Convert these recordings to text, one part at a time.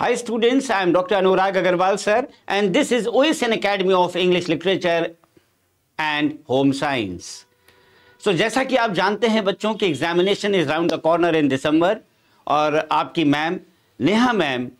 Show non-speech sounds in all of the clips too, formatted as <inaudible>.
Hi students, I am Dr. Anurag Agarwal sir and this is OSN Academy of English Literature and Home Science. So जैसा कि आप जानते हैं बच्चों की examination is round the corner in December और आपकी ma'am Neha ma'am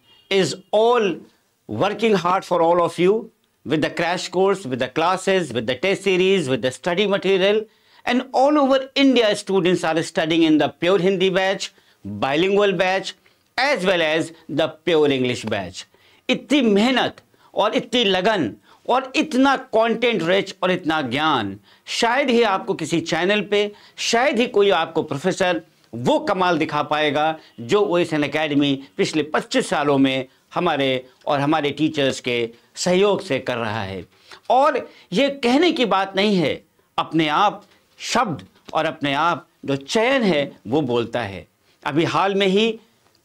working hard for all of you with the crash course, with the classes, with the test series, with the study material. And all over India, students are studying in the pure Hindi batch, bilingual batch, as well as the pure English batch इतनी मेहनत और इतनी लगन और इतना content rich और इतना ज्ञान शायद ही आपको किसी चैनल पे शायद ही कोई आपको प्रोफेसर वो कमाल दिखा पाएगा जो ओ एस एन अकेडमी पिछले 25 सालों में हमारे और हमारे टीचर्स के सहयोग से कर रहा है और ये कहने की बात नहीं है अपने आप शब्द और अपने आप जो चयन है वो बोलता है अभी हाल में ही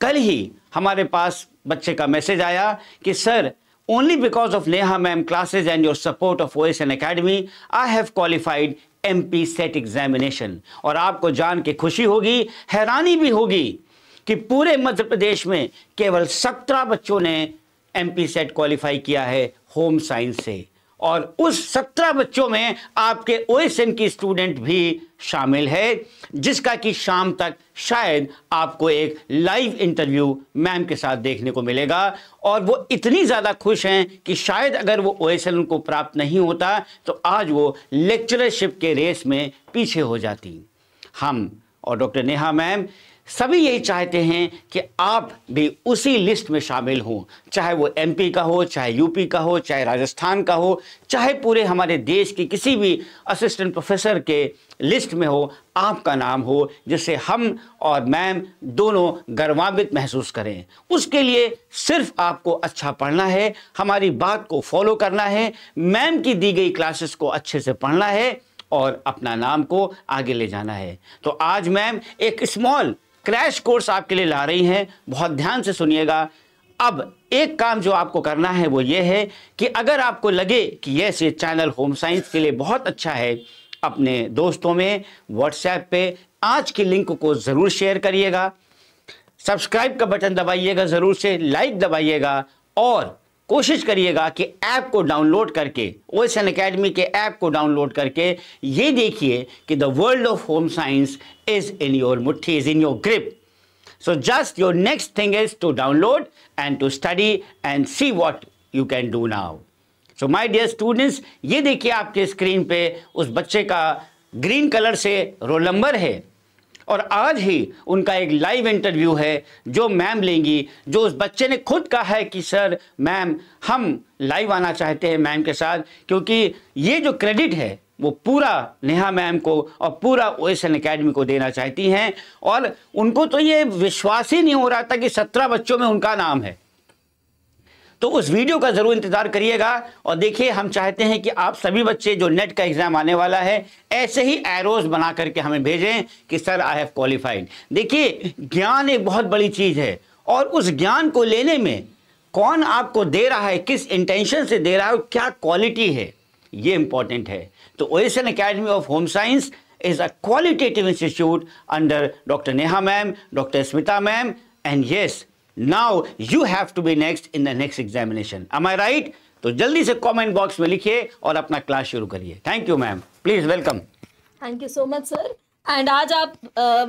कल ही हमारे पास बच्चे का मैसेज आया कि sir only because of Neha ma'am classes and your support of O S N academy I have qualified M P SET examination और आपको जान के खुशी होगी हैरानी भी होगी कि पूरे मध्य प्रदेश में केवल सत्रह बच्चों ने एम पी सेट क्वालिफाई किया है होम साइंस से और उस सत्रह बच्चों में आपके ओ की स्टूडेंट भी शामिल है जिसका कि शाम तक शायद आपको एक लाइव इंटरव्यू मैम के साथ देखने को मिलेगा और वो इतनी ज़्यादा खुश हैं कि शायद अगर वो ओ एस उनको प्राप्त नहीं होता तो आज वो लेक्चरशिप के रेस में पीछे हो जाती हम और डॉक्टर नेहा मैम सभी यही चाहते हैं कि आप भी उसी लिस्ट में शामिल हों चाहे वो एमपी का हो चाहे यूपी का हो चाहे राजस्थान का हो चाहे पूरे हमारे देश की किसी भी असिस्टेंट प्रोफेसर के लिस्ट में हो आपका नाम हो जिससे हम और मैम दोनों गर्वान्वित महसूस करें उसके लिए सिर्फ आपको अच्छा पढ़ना है हमारी बात को फॉलो करना है मैम की दी गई क्लासेस को अच्छे से पढ़ना है और अपना नाम को आगे ले जाना है तो आज मैम एक स्मॉल क्रैश कोर्स आपके लिए ला रही हैं बहुत ध्यान से सुनिएगा अब एक काम जो आपको करना है वो ये है कि अगर आपको लगे कि यस ये चैनल होम साइंस के लिए बहुत अच्छा है अपने दोस्तों में व्हाट्सएप पे आज के लिंक को ज़रूर शेयर करिएगा सब्सक्राइब का बटन दबाइएगा ज़रूर से लाइक दबाइएगा और कोशिश करिएगा कि ऐप को डाउनलोड करके ओ एस एन अकेडमी के ऐप को डाउनलोड करके ये देखिए कि the world of home science is in your मुट्ठी is in your grip so just your next thing is to download and to study and see what you can do now so my dear students ये देखिए आपके screen पे उस बच्चे का green colour से roll number है और आज ही उनका एक लाइव इंटरव्यू है जो मैम लेंगी जो उस बच्चे ने खुद कहा है कि सर मैम हम लाइव आना चाहते हैं मैम के साथ क्योंकि ये जो क्रेडिट है वो पूरा नेहा मैम को और पूरा ओ एस एन अकेडमी को देना चाहती हैं और उनको तो ये विश्वास ही नहीं हो रहा था कि सत्रह बच्चों में उनका नाम है तो उस वीडियो का ज़रूर इंतज़ार करिएगा और देखिए हम चाहते हैं कि आप सभी बच्चे जो नेट का एग्ज़ाम आने वाला है ऐसे ही एरोज बना करके हमें भेजें कि सर आई हैव क्वालिफाइड देखिए ज्ञान एक बहुत बड़ी चीज़ है और उस ज्ञान को लेने में कौन आपको दे रहा है किस इंटेंशन से दे रहा है और क्या क्वालिटी है ये इंपॉर्टेंट है तो OSN academy of home science is a qualitative institute under doctor Neha ma'am doctor Smita ma'am and yes now you have to be next in the next examination am I right तो जल्दी से comment box में लिखिए और अपना class शुरू करिए thank you ma'am please welcome thank you so much sir and आज आप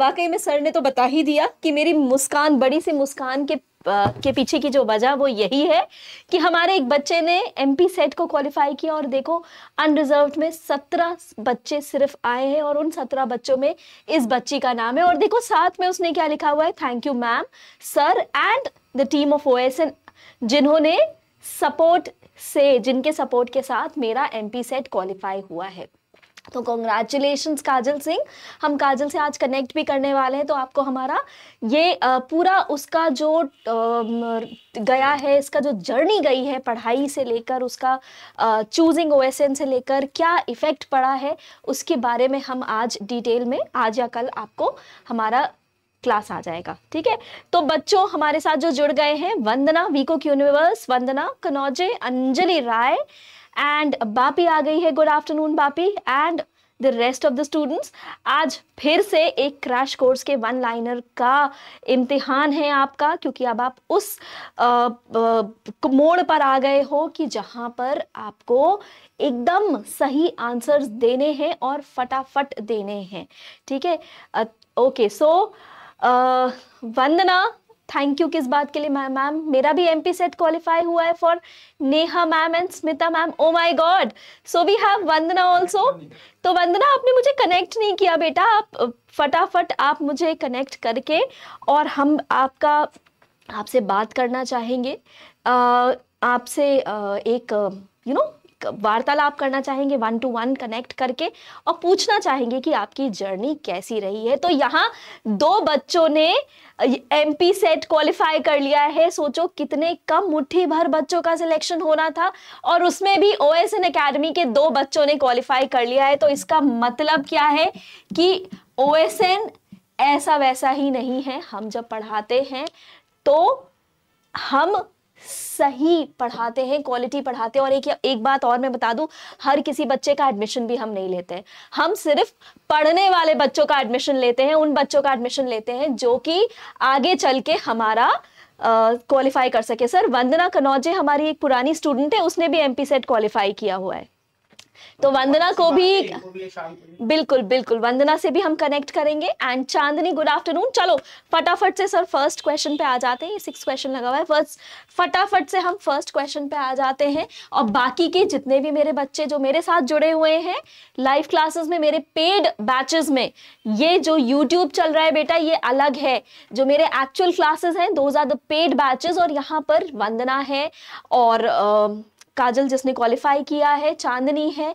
वाकई में सर ने तो बता ही दिया कि मेरी मुस्कान बड़ी सी मुस्कान के के पीछे की जो वजह वो यही है कि हमारे एक बच्चे ने एमपी सेट को क्वालिफाई किया और देखो अनरिजर्व में सत्रह बच्चे सिर्फ आए हैं और उन सत्रह बच्चों में इस बच्ची का नाम है और देखो साथ में उसने क्या लिखा हुआ है thank you ma'am sir and the team of O जिन्होंने सपोर्ट से जिनके सपोर्ट के साथ मेरा एमपी सेट क्वालिफाई हुआ है तो कॉन्ग्रेचुलेशन काजल सिंह हम काजल से आज कनेक्ट भी करने वाले हैं तो आपको हमारा ये पूरा उसका जो गया है इसका जो जर्नी गई है पढ़ाई से लेकर उसका चूजिंग ओ से लेकर क्या इफ़ेक्ट पड़ा है उसके बारे में हम आज डिटेल में आज या कल आपको हमारा क्लास आ जाएगा ठीक है तो बच्चों हमारे साथ जो जुड़ गए हैं वंदना वीको यूनिवर्स वंदना कनौजे अंजलि राय एंड बापी आ गई है good afternoon Bapi and the rest of the students आज फिर से एक क्रैश कोर्स के वन लाइनर का इम्तिहान है आपका क्योंकि अब आप उस मोड़ पर आ गए हो कि जहाँ पर आपको एकदम सही आंसर्स देने हैं और फटाफट देने हैं ठीक है okay so Vandana thank you किस बात के लिए मैम मैम मेरा भी एमपी सेट क्वालिफाई हुआ है for Neha ma'am and Smita ma'am oh my god so we have Vandana also तो वंदना आपने मुझे कनेक्ट नहीं किया बेटा आप फटाफट आप मुझे कनेक्ट करके और हम आपका आपसे बात करना चाहेंगे आपसे एक यू नो वार्तालाप करना चाहेंगे वन टू वन कनेक्ट करके और पूछना चाहेंगे कि आपकी जर्नी कैसी रही है तो यहाँ दो बच्चों ने एमपी सेट क्वालिफाई कर लिया है सोचो कितने कम मुट्ठी भर बच्चों का सिलेक्शन होना था और उसमें भी ओ एस एन अकेडमी के दो बच्चों ने क्वालिफाई कर लिया है तो इसका मतलब क्या है कि ओ एस एन ऐसा वैसा ही नहीं है हम जब पढ़ाते हैं तो हम सही पढ़ाते हैं क्वालिटी पढ़ाते हैं और एक एक बात और मैं बता दूं हर किसी बच्चे का एडमिशन भी हम नहीं लेते हैं हम सिर्फ पढ़ने वाले बच्चों का एडमिशन लेते हैं उन बच्चों का एडमिशन लेते हैं जो कि आगे चल के हमारा क्वालिफाई uh, कर सके सर वंदना कनौजे हमारी एक पुरानी स्टूडेंट है उसने भी एम सेट क्वालिफाई किया हुआ है तो वंदना को भी बिल्कुल बिल्कुल वंदना से भी हम कनेक्ट करेंगे एंड चांदनी गुड आफ्टरनून चलो फटाफट से सर फर्स्ट क्वेश्चन पे आ जाते हैं सिक्स क्वेश्चन लगा हुआ है फर्स्ट फटाफट से हम फर्स्ट क्वेश्चन पे आ जाते हैं और बाकी के जितने भी मेरे बच्चे जो मेरे साथ जुड़े हुए हैं लाइव क्लासेस में मेरे पेड बैचेस में ये जो यूट्यूब चल रहा है बेटा ये अलग है जो मेरे एक्चुअल क्लासेस हैं those are the paid batches और यहाँ पर वंदना है और uh, काजल जिसने क्वालिफाई किया है चांदनी है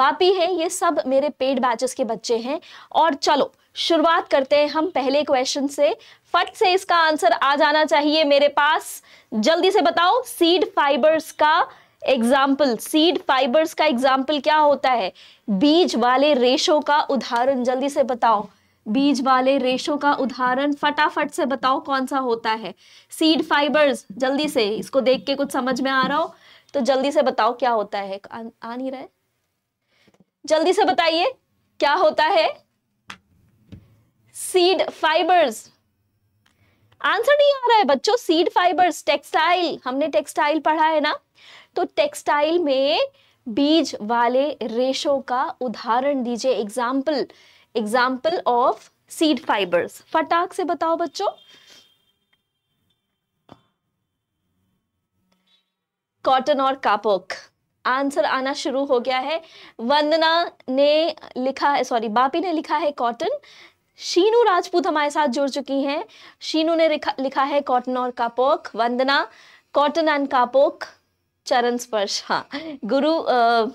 बापी है ये सब मेरे पेड बैचेस के बच्चे हैं और चलो शुरुआत करते हैं हम पहले क्वेश्चन से फट से इसका आंसर आ जाना चाहिए मेरे पास जल्दी से बताओ सीड फाइबर्स का एग्जाम्पल सीड फाइबर्स का एग्जाम्पल क्या होता है बीज वाले रेशों का उदाहरण जल्दी से बताओ बीज वाले रेशों का उदाहरण फटाफट से बताओ कौन सा होता है सीड फाइबर्स जल्दी से इसको देख के कुछ समझ में आ रहा हो तो जल्दी से बताओ क्या होता है आ, आ नहीं रहा है जल्दी से बताइए क्या होता है सीड फाइबर्स आंसर नहीं आ रहा है बच्चों सीड फाइबर्स टेक्सटाइल हमने टेक्सटाइल पढ़ा है ना तो टेक्सटाइल में बीज वाले रेशों का उदाहरण दीजिए example example of seed fibres फटाक से बताओ बच्चों कॉटन और कापोक आंसर आना शुरू हो गया है वंदना ने लिखा है सॉरी बापी ने लिखा है कॉटन शीनू राजपूत हमारे साथ जुड़ चुकी हैं शीनू ने लिखा, लिखा है कॉटन और कापोक वंदना कॉटन एंड कापोक चरण स्पर्श हाँ गुरु आ,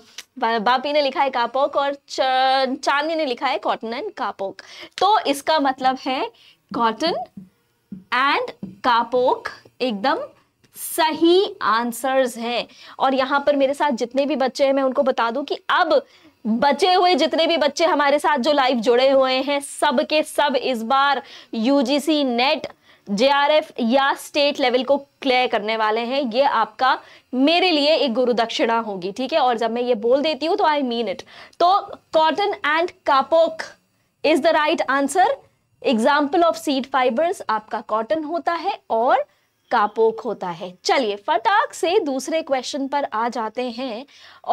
बापी ने लिखा है कापोक और चांदी ने लिखा है कॉटन एंड कापोक तो इसका मतलब है कॉटन एंड कापोक एकदम सही आंसर्स हैं और यहाँ पर मेरे साथ जितने भी बच्चे हैं मैं उनको बता दूं कि अब बचे हुए जितने भी बच्चे हमारे साथ जो लाइव जुड़े हुए हैं सब के सब इस बार यूजीसी नेट जे या स्टेट लेवल को क्लियर करने वाले हैं ये आपका मेरे लिए एक गुरु दक्षिणा होगी ठीक है और जब मैं ये बोल देती हूँ तो आई मीन इट तो cotton and kapok is the right answer example of seed fibres आपका कॉटन होता है और कापोक होता है चलिए फटाक से दूसरे क्वेश्चन पर आ जाते हैं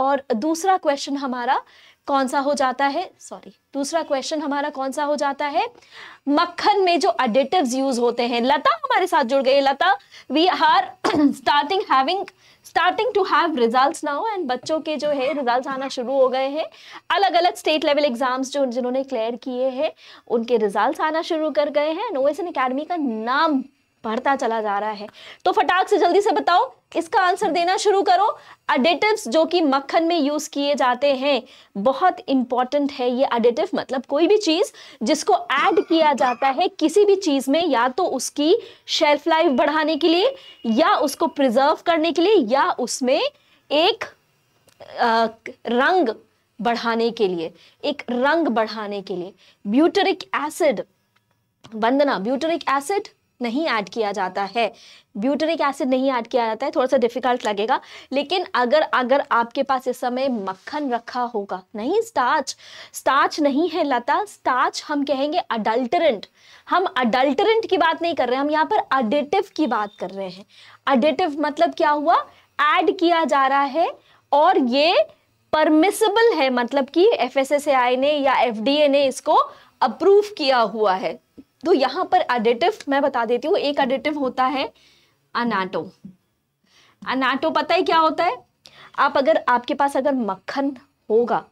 और दूसरा क्वेश्चन हमारा कौन सा हो जाता है सॉरी दूसरा क्वेश्चन हमारा कौन सा हो जाता है मक्खन में जो एडिटिव यूज होते हैं लता हमारे साथ जुड़ गई Lata we are starting having starting to have results now and बच्चों के जो है रिजल्ट्स आना शुरू हो गए हैं अलग अलग स्टेट लेवल एग्जाम्स जो जिन्होंने क्लियर किए हैं उनके रिजल्ट आना शुरू कर गए हैं एंड ओएसएन अकेडमी का नाम बढ़ता चला जा रहा है तो फटाक से जल्दी से बताओ इसका आंसर देना शुरू करो अडेटिव जो कि मक्खन में यूज किए जाते हैं बहुत इंपॉर्टेंट है ये अडेटिव मतलब कोई भी चीज जिसको ऐड किया जाता है किसी भी चीज में या तो उसकी शेल्फ लाइफ बढ़ाने के लिए या उसको प्रिजर्व करने के लिए या उसमें एक आ, रंग बढ़ाने के लिए एक रंग बढ़ाने के लिए butyric acid Vandana butyric acid नहीं ऐड किया जाता है ब्यूटरिक एसिड नहीं ऐड किया जाता है थोड़ा सा डिफिकल्ट लगेगा लेकिन अगर अगर आपके पास इस समय मक्खन रखा होगा नहीं स्टार्च स्टार्च नहीं है लता स्टार्च हम कहेंगे अडल्टरेंट हम अडल्टरेंट की बात नहीं कर रहे हैं हम यहाँ पर अडिटिव की बात कर रहे हैं अडिटिव मतलब क्या हुआ ऐड किया जा रहा है और ये परमिसेबल है मतलब कि एफ ने या एफ ने इसको अप्रूव किया हुआ है तो यहां पर एडिटिव मैं बता देती हूँ एक एडिटिव होता है अनाटो अनाटो पता है क्या होता है आप अगर आपके पास अगर मक्खन होगा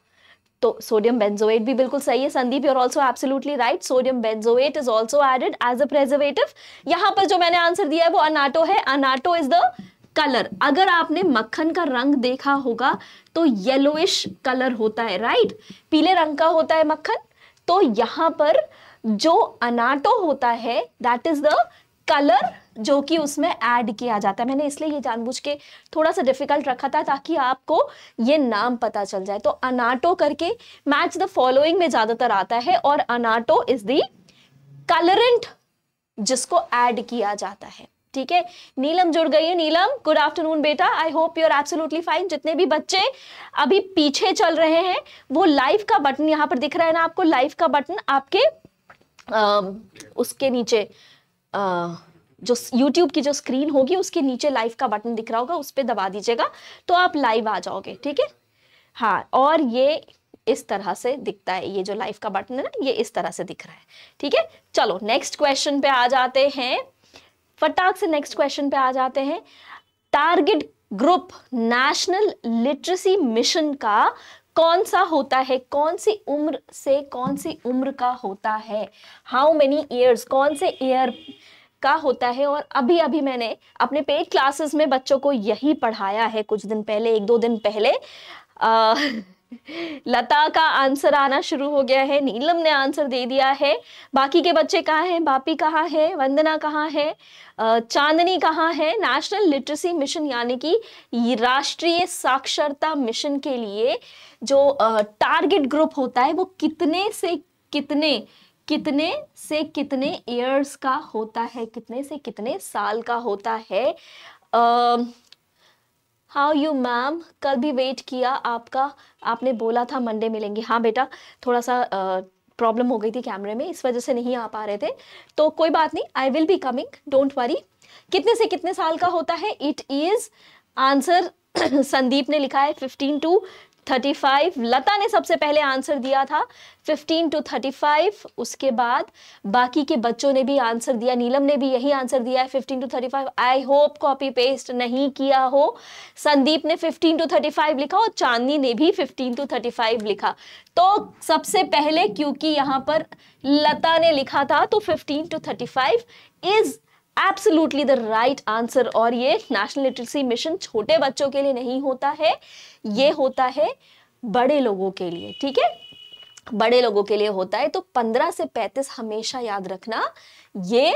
तो सोडियम बेंजोएट भी बिल्कुल सही है Sandeep you're also absolutely right sodium benzoate is also added as a preservative यहां पर जो मैंने आंसर दिया है वो अनाटो है अनाटो इज द कलर अगर आपने मक्खन का रंग देखा होगा तो येलोइश कलर होता है राइट पीले रंग का होता है मक्खन तो यहां पर जो अनाटो होता है दैट इज द कलर जो कि उसमें ऐड किया जाता है मैंने इसलिए ये जानबूझ के थोड़ा सा डिफिकल्ट रखा था ताकि आपको ये नाम पता चल जाए तो अनाटो करके मैच द फॉलोइंग में ज़्यादातर आता है और अनाटो इज दी कलरेंट जिसको ऐड किया जाता है ठीक है नीलम जुड़ गई है नीलम गुड आफ्टरनून बेटा I hope you're absolutely fine जितने भी बच्चे अभी पीछे चल रहे हैं वो लाइव का बटन यहाँ पर दिख रहा है ना आपको लाइव का बटन आपके उसके नीचे जो YouTube की जो स्क्रीन होगी उसके नीचे लाइव का बटन दिख रहा होगा उस पर दबा दीजिएगा तो आप लाइव आ जाओगे ठीक है हाँ और ये इस तरह से दिखता है ये जो लाइव का बटन है ना ये इस तरह से दिख रहा है ठीक है चलो नेक्स्ट क्वेश्चन पे आ जाते हैं फटाक से नेक्स्ट क्वेश्चन पे आ जाते हैं target group national literacy mission का कौन सा होता है कौन सी उम्र से कौन सी उम्र का होता है हाउ मेनी ईयर्स कौन से ईयर का होता है और अभी अभी मैंने अपने पेड क्लासेस में बच्चों को यही पढ़ाया है कुछ दिन पहले एक दो दिन पहले आ, लता का आंसर आना शुरू हो गया है नीलम ने आंसर दे दिया है बाकी के बच्चे कहाँ हैं बापी कहाँ है वंदना कहाँ है चांदनी कहाँ है नेशनल लिटरेसी मिशन यानी कि राष्ट्रीय साक्षरता मिशन के लिए जो टारगेट ग्रुप होता है वो कितने से कितने कितने से कितने ईयर्स का होता है कितने से कितने साल का होता है आ, हाउ यू मैम कल भी वेट किया आपका आपने बोला था मंडे मिलेंगे हाँ बेटा थोड़ा सा प्रॉब्लम हो गई थी कैमरे में इस वजह से नहीं आ पा रहे थे तो कोई बात नहीं I will be coming don't worry कितने से कितने साल का होता है इट इज़ आंसर संदीप ने लिखा है fifteen to thirty five Lata ने सबसे पहले आंसर दिया था फिफ्टीन टू थर्टी फाइव उसके बाद बाकी के बच्चों ने भी आंसर दिया नीलम ने भी यही आंसर दिया है fifteen to thirty five I hope copy paste नहीं किया हो संदीप ने फिफ्टीन टू थर्टी फाइव लिखा और चांदनी ने भी फिफ्टीन टू थर्टी फाइव लिखा तो सबसे पहले क्योंकि यहाँ पर लता ने लिखा था तो fifteen to thirty five is absolutely the right answer और ये नेशनल लिटरेसी मिशन छोटे बच्चों के लिए नहीं होता है ये होता है बड़े लोगों के लिए ठीक है बड़े लोगों के लिए होता है तो 15 से 35 हमेशा याद रखना ये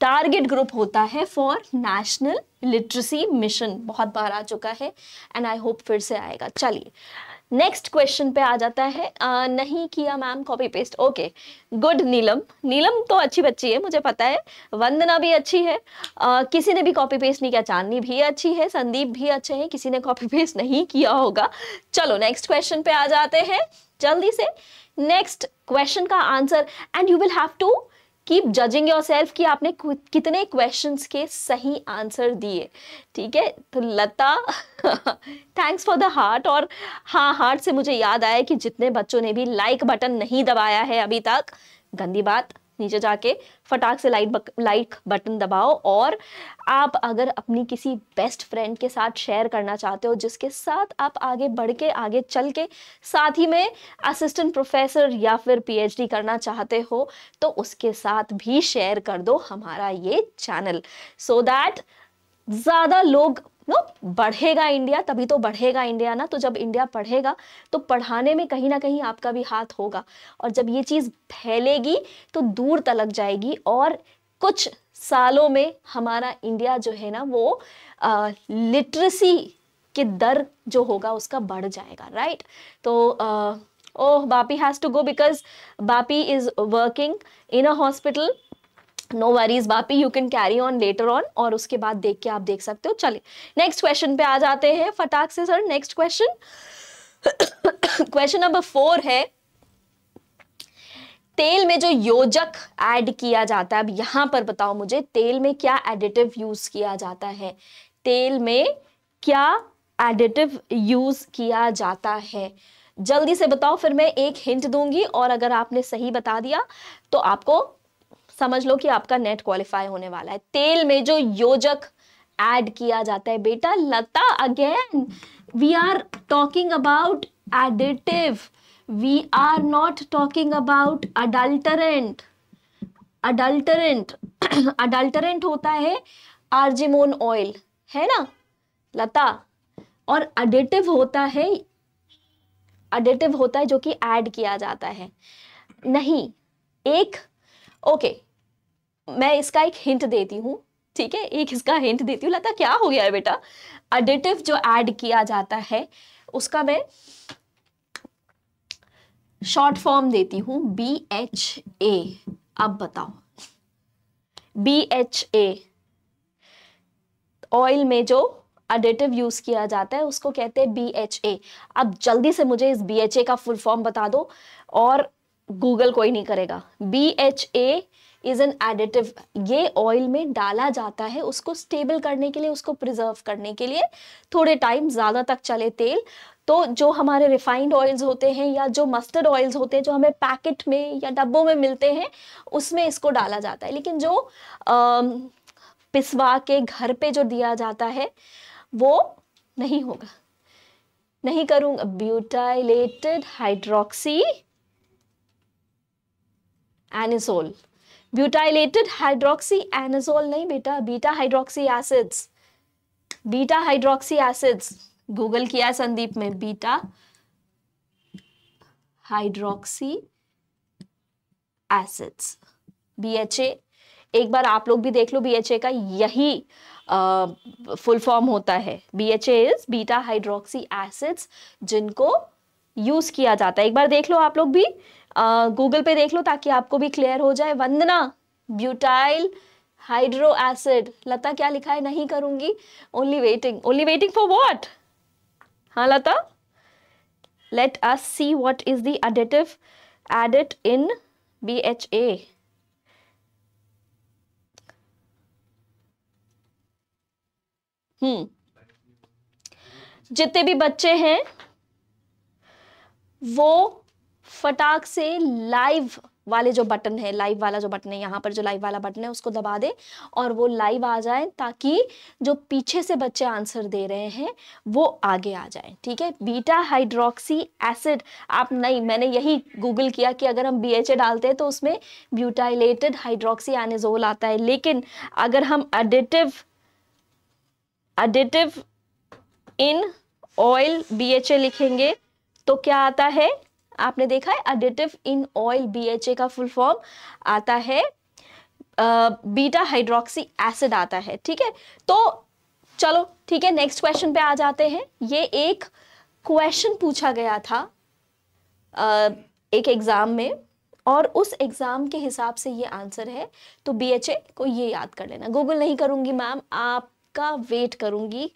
टारगेट ग्रुप होता है फॉर नेशनल लिटरेसी मिशन बहुत बार आ चुका है एंड आई होप फिर से आएगा चलिए नेक्स्ट क्वेश्चन पे आ जाता है आ, नहीं किया ma'am copy paste okay good Neelam Neelam तो अच्छी बच्ची है मुझे पता है वंदना भी अच्छी है आ, किसी ने भी कॉपी पेस्ट नहीं किया चांदनी भी अच्छी है संदीप भी अच्छे हैं किसी ने कॉपी पेस्ट नहीं किया होगा चलो नेक्स्ट क्वेश्चन पे आ जाते हैं जल्दी से नेक्स्ट क्वेश्चन का answer and you will have to keep judging yourself कि आपने कितने क्वेश्चन के सही आंसर दिए ठीक है तो Lata thanks for the heart और हाँ हार्ट से मुझे याद आया कि जितने बच्चों ने भी लाइक बटन नहीं दबाया है अभी तक गंदी बात नीचे जाके फटाक से लाइक लाइक बटन दबाओ और आप अगर अपनी किसी बेस्ट फ्रेंड के साथ शेयर करना चाहते हो जिसके साथ आप आगे बढ़ के आगे चल के साथ ही में असिस्टेंट प्रोफेसर या फिर पीएचडी करना चाहते हो तो उसके साथ भी शेयर कर दो हमारा ये चैनल सो so दैट ज़्यादा लोग नो बढ़ेगा इंडिया तभी तो बढ़ेगा इंडिया ना तो जब इंडिया पढ़ेगा तो पढ़ाने में कहीं ना कहीं आपका भी हाथ होगा और जब ये चीज़ फैलेगी तो दूर तलक जाएगी और कुछ सालों में हमारा इंडिया जो है ना वो लिटरेसी के दर जो होगा उसका बढ़ जाएगा राइट तो oh Bapi has to go because Bapi is working in a hospital no worries Bapi you can carry on later on और उसके बाद देख के आप देख सकते हो चले नेक्स्ट क्वेश्चन पे आ जाते हैं फटाक से sir next question question number four है तेल में जो योजक ऐड किया जाता है अब यहां पर बताओ मुझे तेल में क्या एडिटिव यूज किया जाता है तेल में क्या एडिटिव यूज किया जाता है जल्दी से बताओ फिर मैं एक हिंट दूंगी और अगर आपने सही बता दिया तो आपको समझ लो कि आपका नेट क्वालिफाई होने वाला है तेल में जो योजक ऐड किया जाता है बेटा Lata again we are talking about additive we are not talking about adulterant adulterant adulterant होता है आर्जिमोन ऑयल है ना लता और एडिटिव होता है एडिटिव होता है जो कि ऐड किया जाता है नहीं एक ओके okay, मैं इसका एक हिंट देती हूँ ठीक है एक इसका हिंट देती हूँ लता क्या हो गया है बेटा एडिटिव जो ऐड किया जाता है उसका मैं शॉर्ट फॉर्म देती हूँ बी एच ए अब बताओ बी एच ए ऑयल में जो एडिटिव यूज किया जाता है उसको कहते हैं बी एच ए अब जल्दी से मुझे इस बी एच ए का फुल फॉर्म बता दो और गूगल कोई नहीं करेगा B H A is an additive ये ऑयल में डाला जाता है उसको स्टेबल करने के लिए उसको प्रिजर्व करने के लिए थोड़े टाइम ज़्यादा तक चले तेल तो जो हमारे रिफाइंड ऑयल्स होते हैं या जो मस्टर्ड ऑयल्स होते हैं जो हमें पैकेट में या डब्बों में मिलते हैं उसमें इसको डाला जाता है लेकिन जो पिसवा के घर पे जो दिया जाता है वो नहीं होगा नहीं करूंगा butylated hydroxy anisole butylated hydroxy anisole नहीं बेटा beta hydroxy acids beta hydroxy acids Google किया संदीप में बीटा हाइड्रोक्सी एसिड्स बीएचए एक बार आप लोग भी देख लो बीएचए का यही फुल फॉर्म होता है B BHA is beta hydroxy acids जिनको यूज किया जाता है एक बार देख लो आप लोग भी गूगल पे देख लो ताकि आपको भी क्लियर हो जाए Vandana butyl hydro acid Lata क्या लिखा है नहीं करूंगी only waiting only waiting for what हाँ Lata let us see what is the additive in B H A जितने भी बच्चे हैं वो फटाक से लाइव वाले जो बटन है लाइव वाला जो बटन है यहाँ पर जो लाइव वाला बटन है उसको दबा दे और वो लाइव आ जाए ताकि जो पीछे से बच्चे आंसर दे रहे हैं वो आगे आ जाए ठीक है बीटा हाइड्रोक्सी एसिड आप नहीं मैंने यही गूगल किया कि अगर हम बी डालते हैं तो उसमें ब्यूटाइलेटेड हाइड्रोक्सी एनेजोल आता है लेकिन अगर हम additive additive in oil B लिखेंगे तो क्या आता है आपने देखा है एडिटिव इन ऑयल बीएचए का फुल फॉर्म आता है बीटा हाइड्रोक्सी एसिड आता है ठीक है तो चलो ठीक है नेक्स्ट क्वेश्चन पे आ जाते हैं ये एक क्वेश्चन पूछा गया था आ, एक एग्जाम में और उस एग्जाम के हिसाब से ये आंसर है तो बीएचए को ये याद कर लेना गूगल नहीं करूंगी मैम आपका वेट करूंगी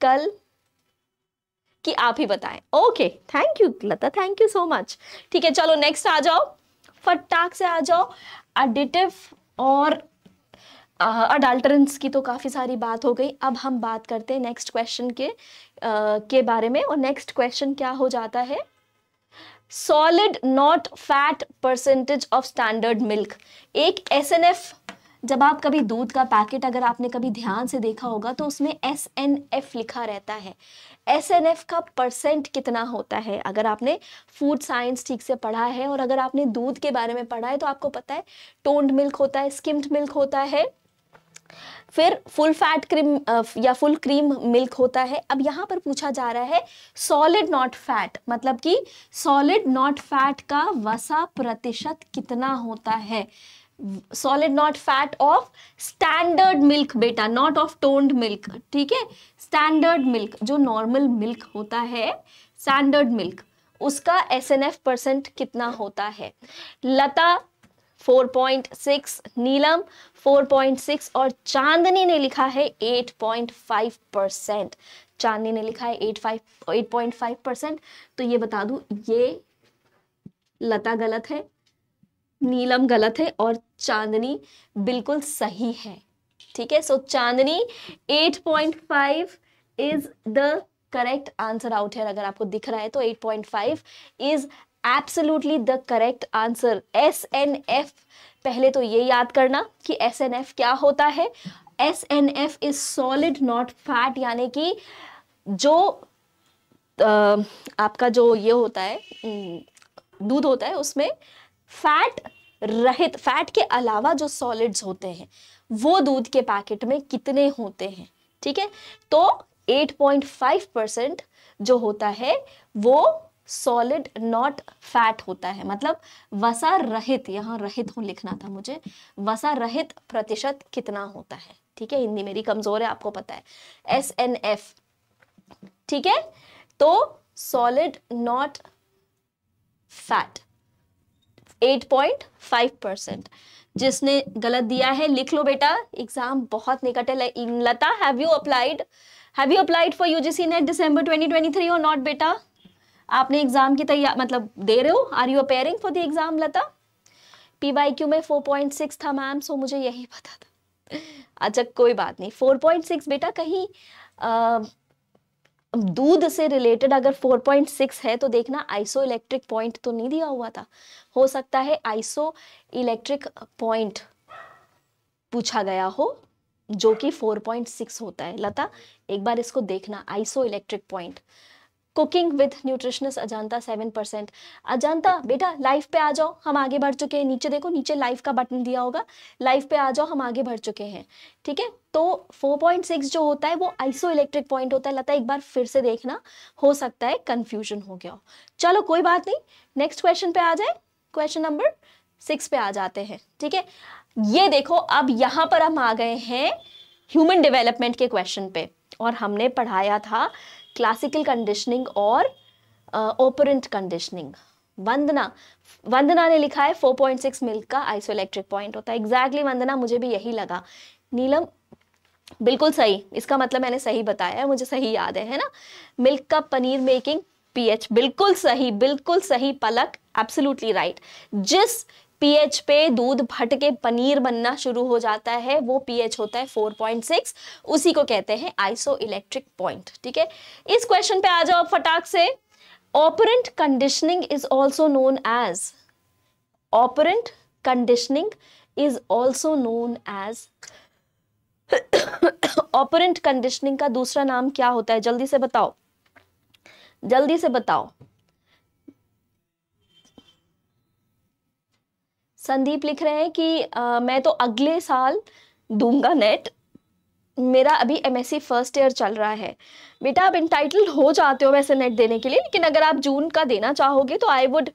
कल कि आप ही बताएं okay thank you Lata thank you so much ठीक है चलो नेक्स्ट आ जाओ फटाक से आ जाओ एडिटिव और अडल्टरेंस की तो काफ़ी सारी बात हो गई अब हम बात करते हैं नेक्स्ट क्वेश्चन के आ, के बारे में और नेक्स्ट क्वेश्चन क्या हो जाता है solid not fat percentage of standard milk एक एस एन एफ जब आप कभी दूध का पैकेट अगर आपने कभी ध्यान से देखा होगा तो उसमें एस एन एफ लिखा रहता है एसएनएफ का परसेंट कितना होता है अगर आपने फूड साइंस ठीक से पढ़ा है और अगर आपने दूध के बारे में पढ़ा है तो आपको पता है टोन्ड मिल्क होता है स्किम्ड मिल्क होता है फिर फुल फैट क्रीम या फुल क्रीम मिल्क होता है अब यहाँ पर पूछा जा रहा है सॉलिड नॉट फैट मतलब कि सॉलिड नॉट फैट का वसा प्रतिशत कितना होता है solid not fat of standard milk बेटा नॉट ऑफ टोन्ड मिल्क ठीक है स्टैंडर्ड मिल्क जो नॉर्मल मिल्क होता है स्टैंडर्ड मिल्क उसका एस एन एफ परसेंट कितना होता है लता 4.6 नीलम 4.6 और चांदनी ने लिखा है 8.5 परसेंट चांदनी ने लिखा है 8.5 परसेंट तो ये बता दू ये लता गलत है नीलम गलत है और चांदनी बिल्कुल सही है ठीक है so Chandni 8.5 is the correct answer out है अगर आपको दिख रहा है तो 8.5 is absolutely the correct answer S N F पहले तो ये याद करना कि एस एन एफ क्या होता है S N F is solid not fat यानी कि जो आ, आपका जो ये होता है दूध होता है उसमें फैट रहित फैट के अलावा जो सॉलिड्स होते हैं वो दूध के पैकेट में कितने होते हैं ठीक है तो 8.5 परसेंट जो होता है वो सॉलिड नॉट फैट होता है मतलब वसा रहित यहाँ रहित हूँ लिखना था मुझे वसा रहित प्रतिशत कितना होता है ठीक है हिंदी मेरी कमजोर है आपको पता है एस एन एफ ठीक है तो सॉलिड नॉट फैट 8.5 परसेंट जिसने गलत दिया है लिख लो बेटा एग्जाम बहुत निकट है Lata have you applied have you applied for UGC NET December 2023 और नॉट बेटा आपने एग्जाम की तैयार मतलब दे रहे हो are you appearing for the exam Lata P Y Q में 4.6 था मैम सो मुझे यही पता था अच्छा कोई बात नहीं 4.6 बेटा कहीं दूध से रिलेटेड अगर 4.6 है तो देखना आइसो इलेक्ट्रिक पॉइंट तो नहीं दिया हुआ था हो सकता है आइसो इलेक्ट्रिक पॉइंट पूछा गया हो जो कि 4.6 होता है लता एक बार इसको देखना isoelectric point cooking with nutritionist Ajanta seven percent Ajanta बेटा लाइफ पे आ जाओ हम आगे बढ़ चुके हैं नीचे देखो नीचे लाइफ का बटन दिया होगा लाइफ पे आ जाओ हम आगे बढ़ चुके हैं ठीक है तो 4.6 जो होता है वो आइसो इलेक्ट्रिक पॉइंट होता है लता एक बार फिर से देखना हो सकता है कन्फ्यूजन हो गया चलो कोई बात नहीं नेक्स्ट क्वेश्चन पे आ जाए क्वेश्चन नंबर सिक्स पे आ जाते हैं ठीक है ये देखो अब यहां पर हम आ गए हैं ह्यूमन डेवलपमेंट के क्वेश्चन पे और हमने पढ़ाया था क्लासिकल कंडीशनिंग और ओपरेंट कंडीशनिंग वंदना वंदना ने लिखा है 4.6 मिल्क का आइसोइलेक्ट्रिक पॉइंट होता है एग्जैक्टली exactly वंदना मुझे भी यही लगा नीलम बिल्कुल सही इसका मतलब मैंने सही बताया है मुझे सही याद है है ना मिल्क का पनीर मेकिंग पीएच बिल्कुल सही बिल्कुल सही पलक एब्सोल्युटली राइट right. जिस पीएच पे दूध फट के पनीर बनना शुरू हो जाता है वो पीएच होता है 4.6 उसी को कहते हैं आइसो इलेक्ट्रिक पॉइंट ठीक है इस क्वेश्चन पे आ जाओ फटाक से operant conditioning is also known as operant conditioning is also known as operant conditioning का दूसरा नाम क्या होता है जल्दी से बताओ जल्दी से बताओ संदीप लिख रहे हैं कि आ, मैं तो अगले साल दूंगा नेट मेरा अभी एम एस फर्स्ट ईयर चल रहा है बेटा आप इंटाइटल हो जाते हो वैसे नेट देने के लिए लेकिन अगर आप जून का देना चाहोगे तो आई वुड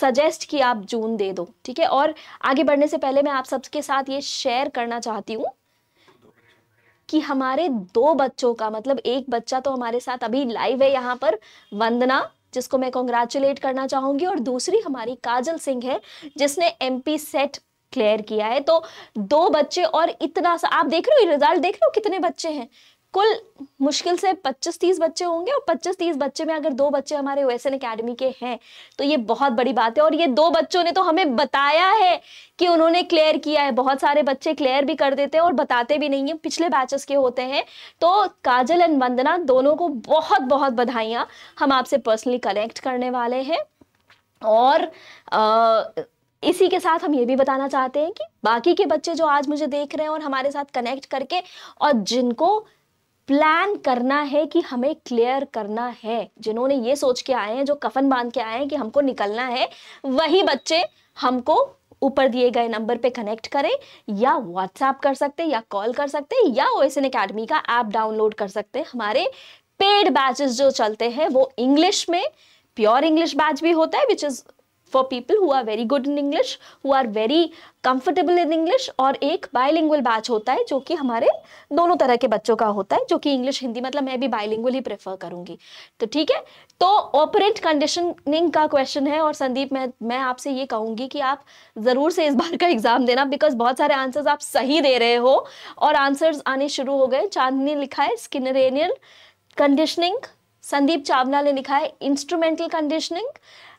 सजेस्ट कि आप जून दे दो ठीक है और आगे बढ़ने से पहले मैं आप सबके साथ ये शेयर करना चाहती हूँ कि हमारे दो बच्चों का मतलब एक बच्चा तो हमारे साथ अभी लाइव है यहाँ पर वंदना जिसको मैं कॉन्ग्रेचुलेट करना चाहूंगी और दूसरी हमारी काजल सिंह है जिसने एम सेट क्लियर किया है तो दो बच्चे और इतना सा आप देख रहे हो रिजल्ट देख रहे हो कितने बच्चे हैं कुल मुश्किल से 25-30 बच्चे होंगे और 25-30 बच्चे में अगर दो बच्चे हमारे ओएसएन एकेडमी के हैं तो ये बहुत बड़ी बात है और ये दो बच्चों ने तो हमें बताया है कि उन्होंने क्लियर किया है बहुत सारे बच्चे क्लियर भी कर देते हैं और बताते भी नहीं है पिछले बैचेस के होते हैं तो काजल एंड वंदना दोनों को बहुत बहुत बधाइयाँ हम आपसे पर्सनली कनेक्ट करने वाले हैं और आ, इसी के साथ हम ये भी बताना चाहते हैं कि बाकी के बच्चे जो आज मुझे देख रहे हैं और हमारे साथ कनेक्ट करके और जिनको प्लान करना है कि हमें क्लियर करना है जिन्होंने ये सोच के आए हैं जो कफन बांध के आए हैं कि हमको निकलना है वही बच्चे हमको ऊपर दिए गए नंबर पे कनेक्ट करें या व्हाट्सएप कर सकते या कॉल कर सकते या ओ एस अकेडमी का ऐप डाउनलोड कर सकते हमारे पेड बैचेस जो चलते हैं वो इंग्लिश में प्योर इंग्लिश बैच भी होता है which is for people who are very good in English who are very comfortable in English और एक बायलिंगुअल बैच होता है जो कि हमारे दोनों तरह के बच्चों का होता है जो कि इंग्लिश हिंदी मतलब मैं भी बायलिंगुअल ही प्रेफर करूंगी तो ठीक है तो ऑपरेंट कंडीशनिंग का क्वेश्चन है और संदीप मैं मैं आपसे ये कहूंगी कि आप ज़रूर से इस बार का एग्ज़ाम देना बिकॉज बहुत सारे आंसर्स आप सही दे रहे हो और आंसर्स आने शुरू हो गए चांदनी लिखा है स्किनरेनियल कंडीशनिंग संदीप चावला ने लिखा है इंस्ट्रूमेंटल कंडीशनिंग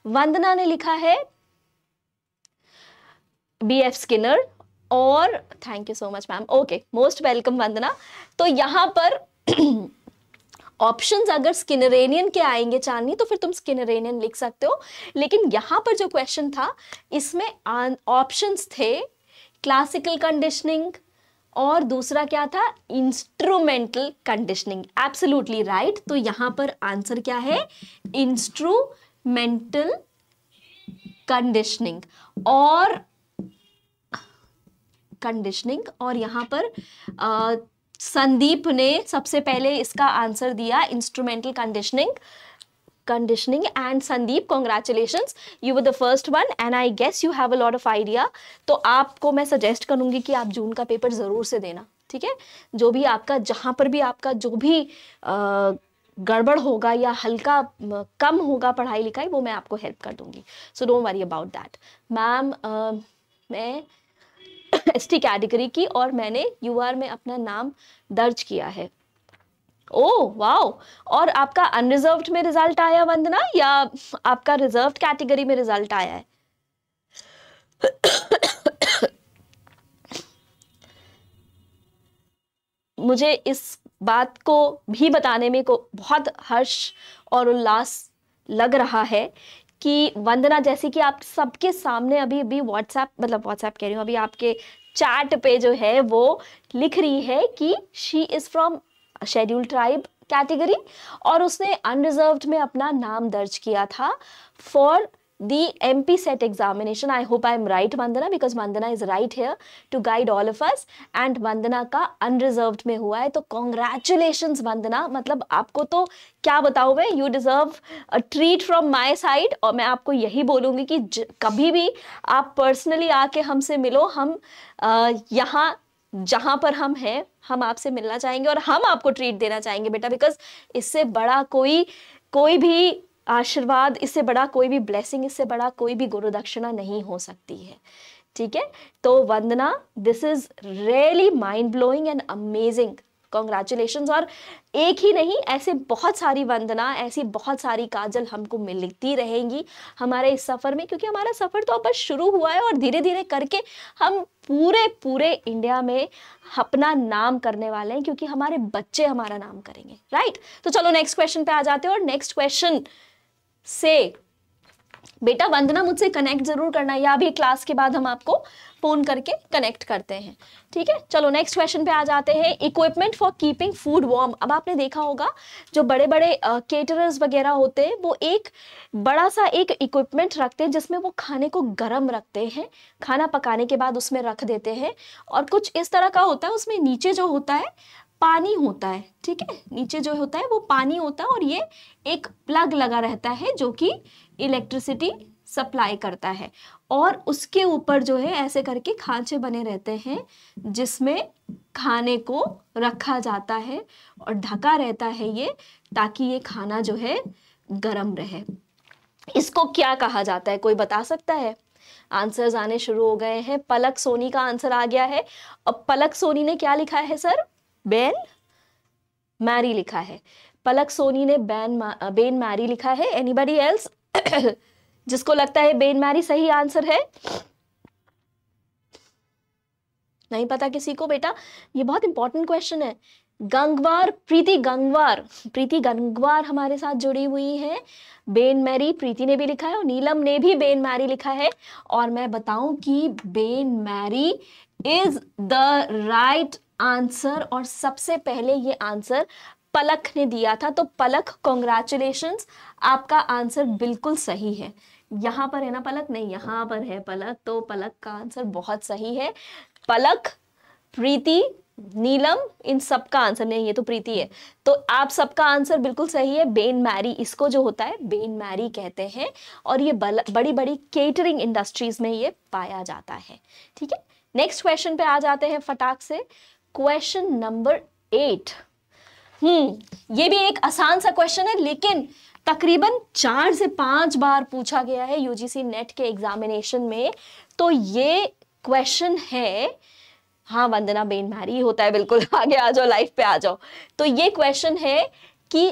वंदना ने लिखा है बी एफ स्किनर और thank you so much ma'am okay most welcome Vandana तो यहां पर ऑप्शंस <clears throat> अगर स्किनरेनियन के आएंगे चांदनी तो फिर तुम स्किनरेनियन लिख सकते हो लेकिन यहां पर जो क्वेश्चन था इसमें ऑप्शंस थे क्लासिकल कंडीशनिंग और दूसरा क्या था इंस्ट्रूमेंटल कंडीशनिंग एब्सोल्युटली राइट तो यहां पर आंसर क्या है इंस्ट्रू मेंटल कंडीशनिंग और कंडीशनिंग और यहाँ पर आ, संदीप ने सबसे पहले इसका आंसर दिया instrumental conditioning conditioning and Sandeep congratulation you were first one and I guess you have a lot of idea तो आपको मैं सजेस्ट करूंगी कि आप जून का पेपर जरूर से देना ठीक है जो भी आपका जहाँ पर भी आपका जो भी आ, गड़बड़ होगा या हल्का कम होगा पढ़ाई लिखाई वो मैं आपको हेल्प कर दूंगी so don't worry about that ma'am मैं एस टी कैटेगरी की और मैंने यू आर में अपना नाम दर्ज किया है ओ oh, वाओ और आपका अनरिजर्व में रिजल्ट आया वंदना या आपका रिजर्व कैटेगरी में रिजल्ट आया है <coughs> मुझे इस बात को भी बताने में को बहुत हर्ष और उल्लास लग रहा है कि वंदना जैसे कि आप सबके सामने अभी अभी व्हाट्सएप मतलब व्हाट्सएप कह रही हूँ अभी आपके चैट पे जो है वो लिख रही है कि she is from schedule tribe category और उसने अनरिजर्व्ड में अपना नाम दर्ज किया था for the MP set examination. I hope I am right, vandana because vandana is right here to guide all of us. And vandana ka unreserved mein hua hai to congratulations vandana matlab aapko to kya batau main You deserve a treat from my side. aur main aapko yahi bolungi ki kabhi bhi aap personally आके हमसे मिलो हम yahan जहाँ पर हम हैं हम आपसे मिलना चाहेंगे और हम आपको ट्रीट देना चाहेंगे बेटा बिकॉज इससे बड़ा कोई कोई भी आशीर्वाद इससे बड़ा कोई भी ब्लेसिंग इससे बड़ा कोई भी गुरु दक्षिणा नहीं हो सकती है ठीक है तो Vandana this is really mind blowing and amazing congratulation और एक ही नहीं ऐसे बहुत सारी वंदना ऐसी बहुत सारी काजल हमको मिलती रहेंगी हमारे इस सफ़र में क्योंकि हमारा सफ़र तो अब शुरू हुआ है और धीरे धीरे करके हम पूरे पूरे इंडिया में अपना नाम करने वाले हैं क्योंकि हमारे बच्चे हमारा नाम करेंगे राइट तो चलो नेक्स्ट क्वेश्चन पे आ जाते हैं और नेक्स्ट क्वेश्चन से बेटा वंदना मुझसे कनेक्ट जरूर करना या अभी क्लास के बाद हम आपको फोन करके कनेक्ट करते हैं ठीक है चलो नेक्स्ट क्वेश्चन पे आ जाते हैं equipment for keeping food warm अब आपने देखा होगा जो बड़े बड़े केटरर्स वगैरह होते हैं वो एक बड़ा सा एक इक्विपमेंट रखते हैं जिसमें वो खाने को गर्म रखते हैं खाना पकाने के बाद उसमें रख देते हैं और कुछ इस तरह का होता है उसमें नीचे जो होता है पानी होता है ठीक है नीचे जो होता है वो पानी होता है और ये एक प्लग लगा रहता है जो कि इलेक्ट्रिसिटी सप्लाई करता है और उसके ऊपर जो है ऐसे करके खांचे बने रहते हैं जिसमें खाने को रखा जाता है और ढका रहता है ये ताकि ये खाना जो है गर्म रहे इसको क्या कहा जाता है कोई बता सकता है आंसर्स आने शुरू हो गए हैं पलक सोनी का आंसर आ गया है अब पलक सोनी ने क्या लिखा है सर बेन मैरी लिखा है पलक सोनी ने बेन बेन मैरी लिखा है एनीबडी एल्स जिसको लगता है बेन मैरी सही आंसर है नहीं पता किसी को बेटा ये बहुत इंपॉर्टेंट क्वेश्चन है गंगवार प्रीति गंगवार प्रीति गंगवार हमारे साथ जुड़ी हुई है बेन मैरी प्रीति ने भी लिखा है और नीलम ने भी बेन मैरी लिखा है और मैं बताऊं कि bain marie is the right answer और सबसे पहले ये आंसर पलक ने दिया था तो पलक कॉन्ग्रेचुलेशन आपका आंसर बिल्कुल सही है यहाँ पर है ना पलक नहीं यहाँ पर है पलक तो पलक का आंसर बहुत सही है पलक प्रीति नीलम इन सबका आंसर नहीं ये तो प्रीति है तो आप सबका आंसर बिल्कुल सही है बेन मैरी इसको जो होता है बेन मैरी कहते हैं और ये बड़ी बड़ी केटरिंग इंडस्ट्रीज में ये पाया जाता है ठीक है नेक्स्ट क्वेश्चन पे आ जाते हैं फटाक से क्वेश्चन नंबर एट हम्म ये भी एक आसान सा क्वेश्चन है लेकिन तकरीबन चार से पांच बार पूछा गया है यूजीसी नेट के एग्जामिनेशन में तो ये क्वेश्चन है हाँ वंदना बेन मैरी होता है बिल्कुल आगे आ जाओ लाइफ पे आ जाओ तो ये क्वेश्चन है कि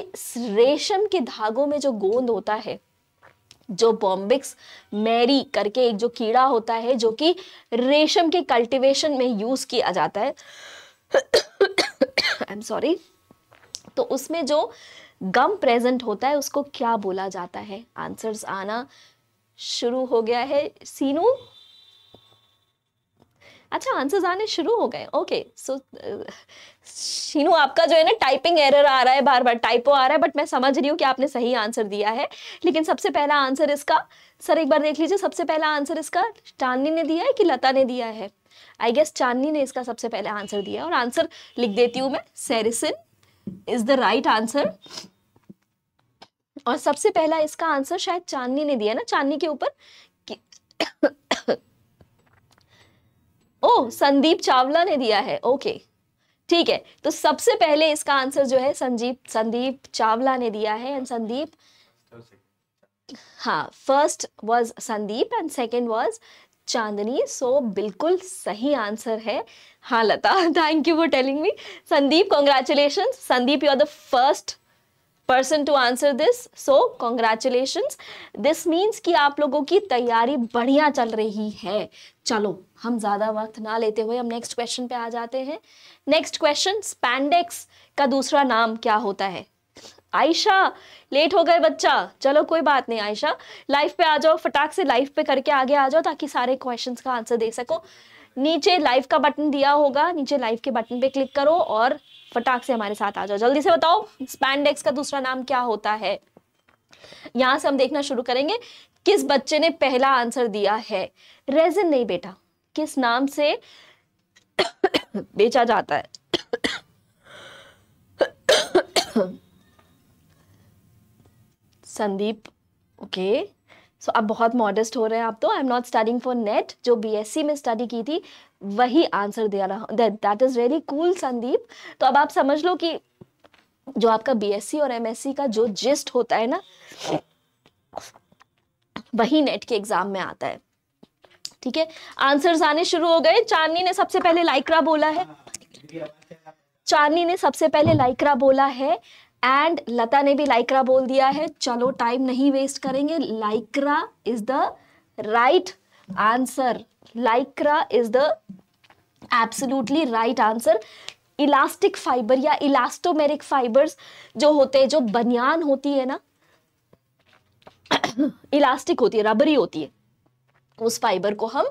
रेशम के धागों में जो गोंद होता है जो बॉम्बिक्स मैरी करके एक जो कीड़ा होता है जो कि रेशम के कल्टीवेशन में यूज किया जाता है आई एम सॉरी तो उसमें जो गम प्रेजेंट होता है उसको क्या बोला जाता है आंसर्स आना शुरू हो गया है सीनू अच्छा आंसर्स आने शुरू हो गए ओके सो शीनू आपका जो है ना टाइपिंग एरर आ रहा है बार बार टाइपो आ रहा है बट मैं समझ रही हूँ कि आपने सही आंसर दिया है लेकिन सबसे पहला आंसर इसका सर एक बार देख लीजिए सबसे पहला आंसर इसका चांदनी ने दिया है कि लता ने दिया है आई गेस चांदनी ने इसका सबसे पहले आंसर दिया है और आंसर लिख देती हूँ मैं sericin is the right answer और सबसे पहला इसका आंसर शायद चांदनी ने दिया ना चांदनी के ऊपर ओ संदीप चावला ने दिया है ओके ठीक है तो सबसे पहले इसका आंसर जो है संजीप संदीप चावला ने दिया है एंड संदीप हाँ first was Sandeep and second was Chandni so बिल्कुल सही आंसर है हाँ Lata thank you for telling me Sandeep congratulation Sandeep you are the first person to answer this so congratulation this means कि आप लोगों की तैयारी बढ़िया चल रही है चलो हम ज़्यादा वक्त ना लेते हुए हम नेक्स्ट क्वेश्चन पे आ जाते हैं नेक्स्ट क्वेश्चन स्पैंडेक्स का दूसरा नाम क्या होता है आयशा लेट हो गए बच्चा चलो कोई बात नहीं आयशा लाइफ पे आ जाओ फटाक से लाइफ पे करके आगे आ जाओ ताकि सारे क्वेश्चन का आंसर दे सको नीचे लाइव का बटन दिया होगा नीचे लाइव के बटन पे क्लिक करो और फटाक से हमारे साथ आ जाओ जल्दी से बताओ स्पैंडेक्स का दूसरा नाम क्या होता है यहां से हम देखना शुरू करेंगे किस बच्चे ने पहला आंसर दिया है रेजिन नहीं बेटा किस नाम से <coughs> बेचा जाता है <coughs> Sandeep okay okay. So so, आप बहुत मॉडेस्ट हो रहे हैं आप तो I am not studying for NET जो बीएससी में स्टडी की थी वही आंसर दे रहा हूँ that that is really cool Sandeep तो अब आप समझ लो कि जो आपका बीएससी और एमएससी का जो जिस्ट होता है ना वही नेट के एग्जाम में आता है ठीक है आंसर्स आने शुरू हो गए चांदनी ने सबसे पहले लाइक्रा बोला है चांदनी ने सबसे पहले लाइक्रा बोला है एंड लता ने भी लाइक्रा बोल दिया है चलो टाइम नहीं वेस्ट करेंगे Lycra is the right answer Lycra is the absolutely right answer elastic fibre या इलास्टोमेरिक फाइबर्स जो होते हैं जो बनियान होती है ना इलास्टिक <coughs> होती है रबरी होती है उस फाइबर को हम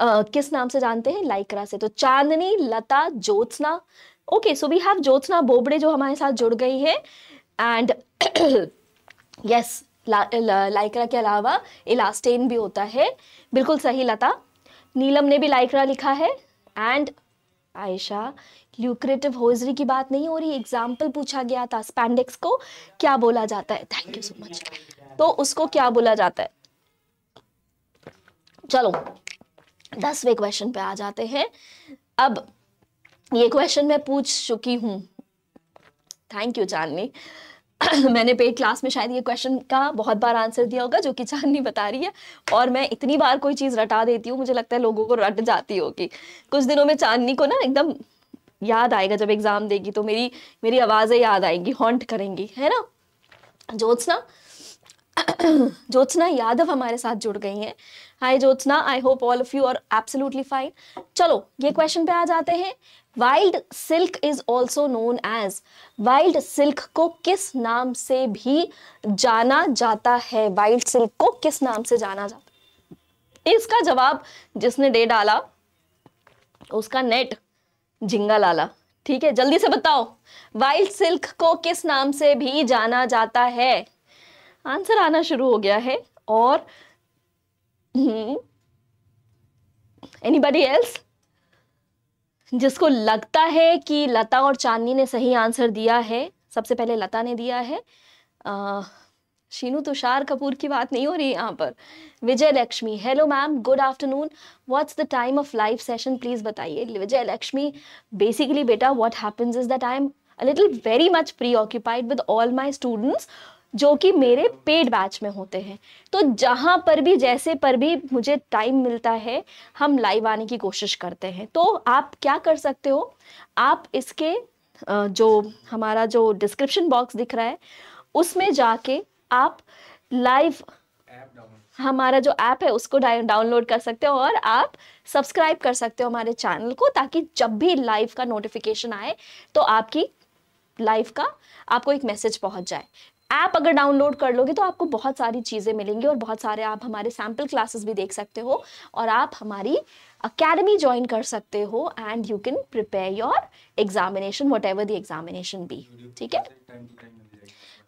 आ, किस नाम से जानते हैं लाइक्रा से तो Chandni Lata Jyotsna okay so we have Jyotsna Bobade जो हमारे साथ जुड़ गई है एंड यस <coughs> लाइकरा के अलावा इलास्टेन भी होता है बिल्कुल सही लता नीलम ने भी लाइकरा लिखा है एंड आयशा ल्यूक्रेटिव होजरी की बात नहीं हो रही एग्जाम्पल पूछा गया था स्पैंडिक्स को क्या बोला जाता है थैंक यू सो मच तो उसको क्या बोला जाता है चलो दसवें क्वेश्चन पे आ जाते हैं अब ये क्वेश्चन मैं पूछ चुकी हूँ थैंक यू चांदनी मैंने पेड क्लास में शायद ये क्वेश्चन का बहुत बार आंसर दिया होगा जो कि चांदनी बता रही है और मैं इतनी बार कोई चीज़ रटा देती हूँ मुझे लगता है लोगों को रट जाती होगी कुछ दिनों में चांदनी को ना एकदम याद आएगा जब एग्ज़ाम देगी तो मेरी मेरी आवाज़ें याद आएंगी हॉन्ट करेंगी है ना ज्योत्सना <clears throat> ज्योत्सना यादव हमारे साथ जुड़ गई हैं hi Jyotsna I hope all of you are absolutely fine चलो ये क्वेश्चन पे आ जाते हैं wild silk is also known as wild silk को किस नाम से भी जाना जाता है वाइल्ड सिल्क को किस नाम से जाना जाता है इसका जवाब जिसने दे डाला उसका नेट झिंगा लाला ठीक है जल्दी से बताओ वाइल्ड सिल्क को किस नाम से भी जाना जाता है आंसर आना शुरू हो गया है और एनीबडी हम्म, एल्स जिसको लगता है कि लता और चांदनी ने सही आंसर दिया है सबसे पहले लता ने दिया है आ, शीनू तुषार कपूर की बात नहीं हो रही यहाँ पर Vijay Lakshmi hello ma'am good afternoon what's the time of live session please बताइए विजय लक्ष्मी बेसिकली बेटा what happens is the time a little very much preoccupied with all my students जो कि मेरे पेड बैच में होते हैं तो जहाँ पर भी जैसे पर भी मुझे टाइम मिलता है हम लाइव आने की कोशिश करते हैं तो आप क्या कर सकते हो आप इसके जो हमारा जो डिस्क्रिप्शन बॉक्स दिख रहा है उसमें जाके आप लाइव हमारा जो ऐप है उसको डाउनलोड कर सकते हो और आप सब्सक्राइब कर सकते हो हमारे चैनल को ताकि जब भी लाइव का नोटिफिकेशन आए तो आपकी लाइव का आपको एक मैसेज पहुंच जाए ऐप अगर डाउनलोड कर लोगे तो आपको बहुत सारी चीज़ें मिलेंगी और बहुत सारे आप हमारे सैम्पल क्लासेस भी देख सकते हो और आप हमारी अकेडमी ज्वाइन कर सकते हो and you can prepare your examination whatever the examination भी ठीक है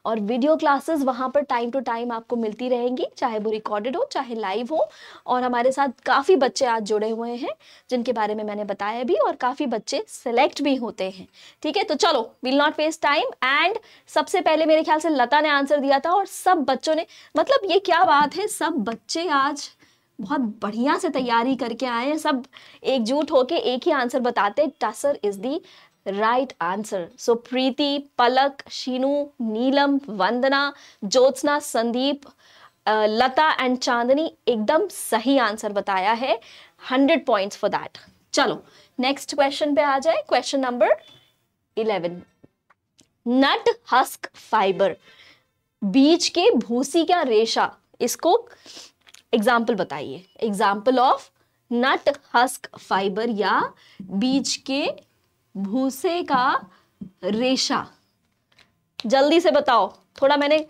और वीडियो क्लासेस वहाँ पर टाइम टू टाइम आपको मिलती रहेंगी चाहे वो रिकॉर्डेड हो चाहे लाइव हो और हमारे साथ काफ़ी बच्चे आज जुड़े हुए हैं जिनके बारे में मैंने बताया भी और काफ़ी बच्चे सेलेक्ट भी होते हैं ठीक है तो चलो will not waste time and सबसे पहले मेरे ख्याल से लता ने आंसर दिया था और सब बच्चों ने मतलब ये क्या बात है सब बच्चे आज बहुत बढ़िया से तैयारी करके आए हैं सब एकजुट होके एक ही आंसर बताते tussar is the right answer so Preeti Palak Sheenu Neelam Vandana Jyotsna Sandeep Lata and Chandni एकदम सही आंसर बताया है हंड्रेड पॉइंट्स फॉर दैट चलो नेक्स्ट क्वेश्चन पे आ जाए question number eleven nut husk fibre बीज के भूसी का रेशा इसको एग्जाम्पल बताइए example of nut husk fibre या बीज के भूसे का रेशा जल्दी से बताओ थोड़ा मैंने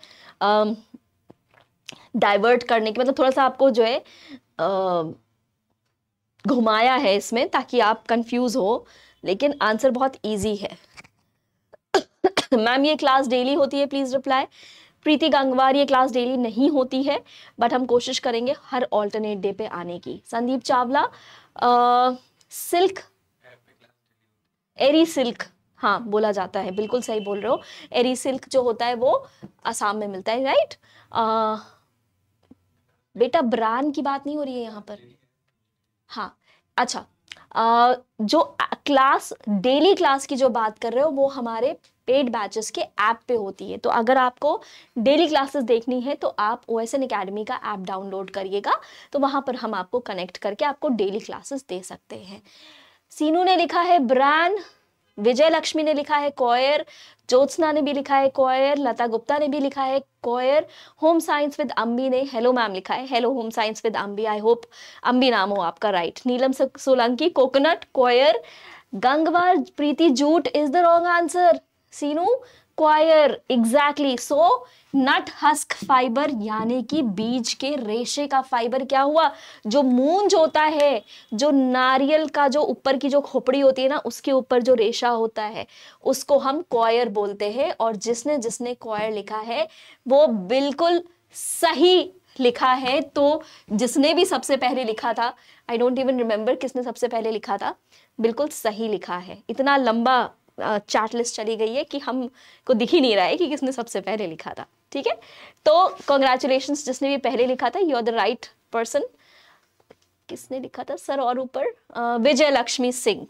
डाइवर्ट करने की मतलब थोड़ा सा आपको जो है घुमाया है इसमें ताकि आप कंफ्यूज हो लेकिन आंसर बहुत इजी है मैम ये क्लास डेली होती है प्लीज़ रिप्लाई प्रीति गंगवार ये क्लास डेली नहीं होती है बट हम कोशिश करेंगे हर ऑल्टरनेट डे पे आने की संदीप चावला आ, सिल्क एरी सिल्क हाँ बोला जाता है बिल्कुल सही बोल रहे हो एरी सिल्क जो होता है वो आसाम में मिलता है राइट आ, बेटा ब्रान की बात नहीं हो रही है यहाँ पर हाँ अच्छा आ, जो क्लास डेली क्लास की जो बात कर रहे हो वो हमारे पेड बैचेस के ऐप पे होती है तो अगर आपको डेली क्लासेस देखनी है तो आप ओ एस एन अकेडमी का ऐप डाउनलोड करिएगा तो वहाँ पर हम आपको कनेक्ट करके आपको डेली क्लासेस दे सकते हैं सीनू ने लिखा है ब्रान विजय लक्ष्मी ने लिखा है कॉयर ज्योत्सना ने भी लिखा है कॉयर लता गुप्ता ने भी लिखा है coir home science with Ambi ने हेलो मैम लिखा है hello home science with Ambi I hope Ambi नाम हो आपका right Neelam Solanki coconut coir Gangwar Preeti jute is the wrong answer Seenu coir exactly so nut husk fibre यानी कि बीज के रेशे का फाइबर क्या हुआ जो मूंज होता है जो नारियल का जो ऊपर की जो खोपड़ी होती है ना उसके ऊपर जो रेशा होता है उसको हम कॉयर बोलते हैं और जिसने जिसने कॉयर लिखा है वो बिल्कुल सही लिखा है तो जिसने भी सबसे पहले लिखा था आई डोंट इवन रिमेम्बर किसने सबसे पहले लिखा था बिल्कुल सही लिखा है इतना लंबा चार्ट लिस्ट चली गई है कि हम को दिख ही नहीं रहा है कि किसने सबसे पहले लिखा था ठीक है तो कॉन्ग्रेचुलेशन जिसने भी पहले लिखा था you are the right person किसने लिखा था सर और ऊपर विजय लक्ष्मी सिंह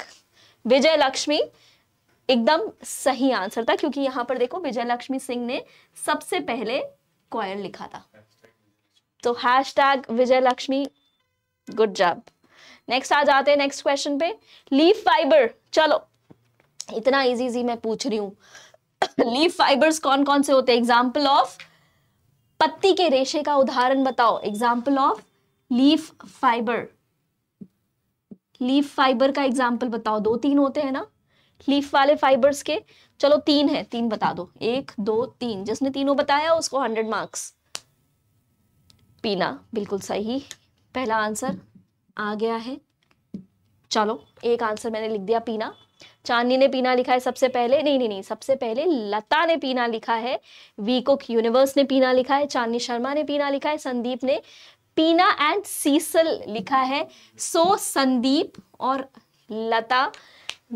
विजय लक्ष्मी एकदम सही आंसर था क्योंकि यहां पर देखो विजय लक्ष्मी सिंह ने सबसे पहले क्वायर लिखा था तो hashtag Vijay Lakshmi good job next आ जाते हैं नेक्स्ट क्वेश्चन पे लीफ फाइबर चलो इतना इजी इजी मैं पूछ रही हूँ लीफ <coughs> फाइबर्स कौन कौन से होते हैं एग्जाम्पल ऑफ पत्ती के रेशे का उदाहरण बताओ example of leaf fibre leaf fibre का एग्जाम्पल बताओ दो तीन होते हैं ना लीफ वाले फाइबर्स के चलो तीन है तीन बता दो एक दो तीन जिसने तीनों बताया उसको हंड्रेड मार्क्स पीना बिल्कुल सही पहला आंसर आ गया है चलो एक आंसर मैंने लिख दिया पीना चांदनी ने पीना लिखा है सबसे पहले नहीं नहीं नहीं सबसे पहले लता ने पीना लिखा है वीकोक यूनिवर्स ने पीना लिखा है चांदनी शर्मा ने पीना लिखा है संदीप ने पीना एंड सीसल लिखा है सो संदीप और लता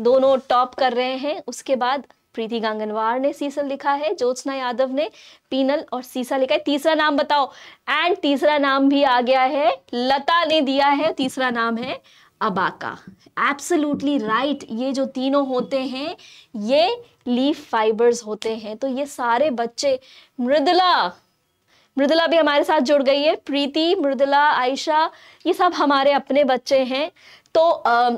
दोनों टॉप कर रहे हैं उसके बाद प्रीति गांगनवार ने सीसल लिखा है ज्योत्सना यादव ने पीनल और सीसा लिखा है तीसरा नाम बताओ एंड तीसरा नाम भी आ गया है लता ने दिया है तीसरा नाम है अबाका एब्सोल्युटली राइट ये जो तीनों होते हैं ये लीफ फाइबर्स होते हैं तो ये सारे बच्चे मृदला मृदला भी हमारे साथ जुड़ गई है प्रीति मृदला आयशा ये सब हमारे अपने बच्चे हैं तो आ,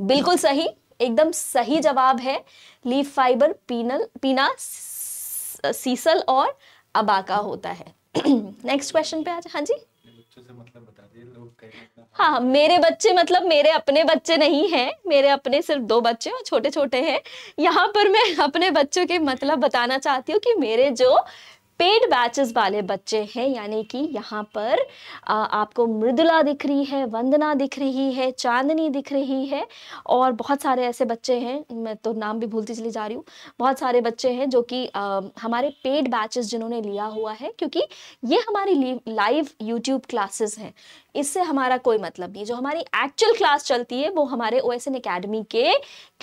बिल्कुल सही एकदम सही जवाब है लीफ फाइबर पीनल पीना सीसल और अबाका होता है नेक्स्ट <clears throat> क्वेश्चन पे आज हाँ जी मतलब बता दिए हाँ मेरे बच्चे मतलब मेरे अपने बच्चे नहीं हैं मेरे अपने सिर्फ दो बच्चे और छोटे छोटे हैं यहाँ पर मैं अपने बच्चों के मतलब बताना चाहती हूँ कि मेरे जो पेड बैचेस वाले बच्चे हैं यानी कि यहाँ पर आ, आपको मृदुला दिख रही है वंदना दिख रही है चांदनी दिख रही है और बहुत सारे ऐसे बच्चे हैं मैं तो नाम भी भूलती चली जा रही हूँ बहुत सारे बच्चे हैं जो कि हमारे पेड बैचेस जिन्होंने लिया हुआ है क्योंकि ये हमारी लाइव यूट्यूब क्लासेस हैं इससे हमारा कोई मतलब नहीं जो हमारी एक्चुअल क्लास चलती है वो हमारे ओ एस एन के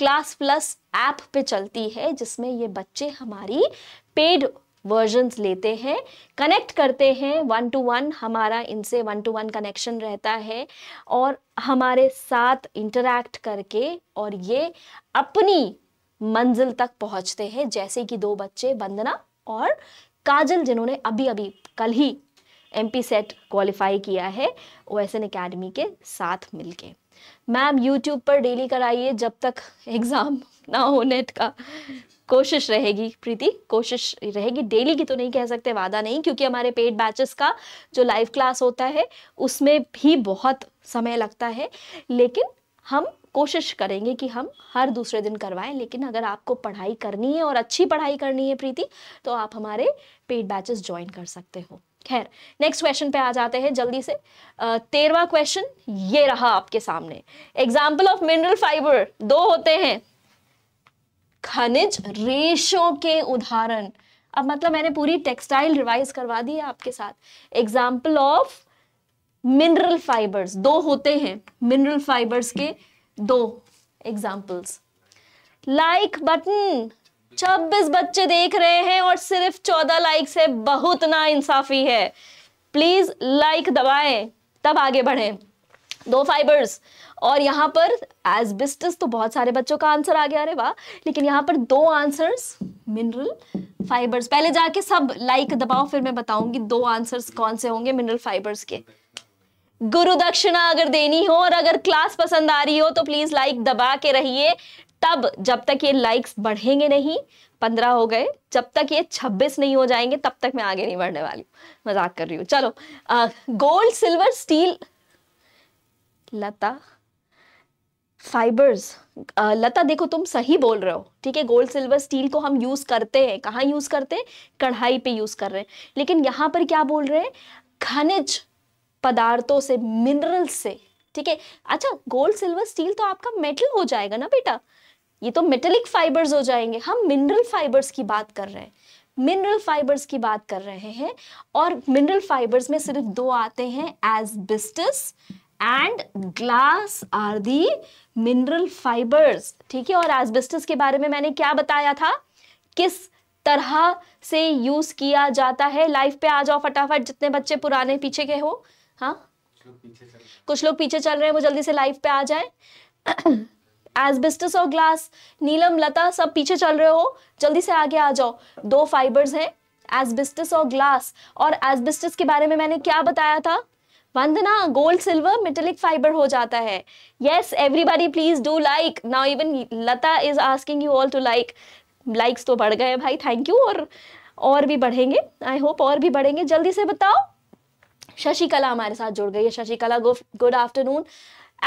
क्लास प्लस ऐप पे चलती है जिसमें ये बच्चे हमारी पेड वर्जन्स लेते हैं कनेक्ट करते हैं वन टू वन हमारा इनसे वन टू वन कनेक्शन रहता है और हमारे साथ इंटरैक्ट करके और ये अपनी मंजिल तक पहुंचते हैं जैसे कि दो बच्चे वंदना और काजल जिन्होंने अभी अभी कल ही एम सेट क्वालिफाई किया है ओ एस अकेडमी के साथ मिलके मैम यूट्यूब पर डेली कराइए जब तक एग्ज़ाम ना हो नेट का कोशिश रहेगी प्रीति कोशिश रहेगी डेली की तो नहीं कह सकते वादा नहीं क्योंकि हमारे पेड बैचेस का जो लाइव क्लास होता है उसमें भी बहुत समय लगता है लेकिन हम कोशिश करेंगे कि हम हर दूसरे दिन करवाएं लेकिन अगर आपको पढ़ाई करनी है और अच्छी पढ़ाई करनी है प्रीति तो आप हमारे पेड बैचेस ज्वाइन कर सकते हो खैर नेक्स्ट क्वेश्चन पे आ जाते हैं जल्दी से तेरवा क्वेश्चन ये रहा आपके सामने एग्जाम्पल ऑफ मिनरल फाइबर दो होते हैं खनिज रेशों के उदाहरण अब मतलब मैंने पूरी टेक्सटाइल रिवाइज करवा दी है आपके साथ एग्जाम्पल ऑफ मिनरल फाइबर्स दो होते हैं मिनरल फाइबर्स के दो एग्जाम्पल्स लाइक बटन छब्बीस बच्चे देख रहे हैं और सिर्फ चौदह लाइक्स है बहुत ना इंसाफी है प्लीज लाइक दबाएं तब आगे बढ़ें दो फाइबर्स और यहाँ पर एजबिस्टस तो बहुत सारे बच्चों का आंसर आ गया अरे वाह लेकिन यहाँ पर दो आंसर्स मिनरल फाइबर्स पहले जाके सब लाइक दबाओ फिर मैं बताऊंगी दो आंसर्स कौन से होंगे मिनरल फाइबर्स के गुरु दक्षिणा अगर देनी हो और अगर क्लास पसंद आ रही हो तो प्लीज लाइक दबा के रहिए तब जब तक ये लाइक्स बढ़ेंगे नहीं पंद्रह हो गए जब तक ये छब्बीस नहीं हो जाएंगे तब तक मैं आगे नहीं बढ़ने वाली मजाक कर रही हूँ चलो gold silver steel Lata fibres Lata देखो तुम सही बोल रहे हो ठीक है गोल्ड सिल्वर स्टील को हम यूज़ करते हैं कहाँ यूज़ करते हैं कढ़ाई पे यूज़ कर रहे हैं लेकिन यहाँ पर क्या बोल रहे हैं खनिज पदार्थों से मिनरल्स से ठीक है अच्छा गोल्ड सिल्वर स्टील तो आपका मेटल हो जाएगा ना बेटा ये तो मेटेलिक फाइबर्स हो जाएंगे हम मिनरल फाइबर्स की बात कर रहे हैं मिनरल फाइबर्स की बात कर रहे हैं और मिनरल फाइबर्स में सिर्फ दो आते हैं asbestos and glass are the mineral fibres ठीक है और एस्बेस्टस के बारे में मैंने क्या बताया था किस तरह से यूज किया जाता है लाइफ पे आ जाओ फटाफट जितने बच्चे पुराने पीछे के हो हाँ कुछ लोग पीछे चल रहे हैं वो जल्दी से लाइफ पे आ जाए एजबिस्टस और ग्लास नीलम लता सब पीछे चल रहे हो जल्दी से आगे आ जाओ दो फाइबर्स हैं एजबिस्टस और ग्लास और एजबिस्टस के बारे में मैंने क्या बताया था Vandana gold silver metallic fibre हो जाता है yes everybody please do like now even Lata is asking you all to like likes तो बढ़ गए भाई थैंक यू और और भी बढ़ेंगे आई होप और भी बढ़ेंगे जल्दी से बताओ शशिकला हमारे साथ जुड़ गई है शशिकला गुड आफ्टरनून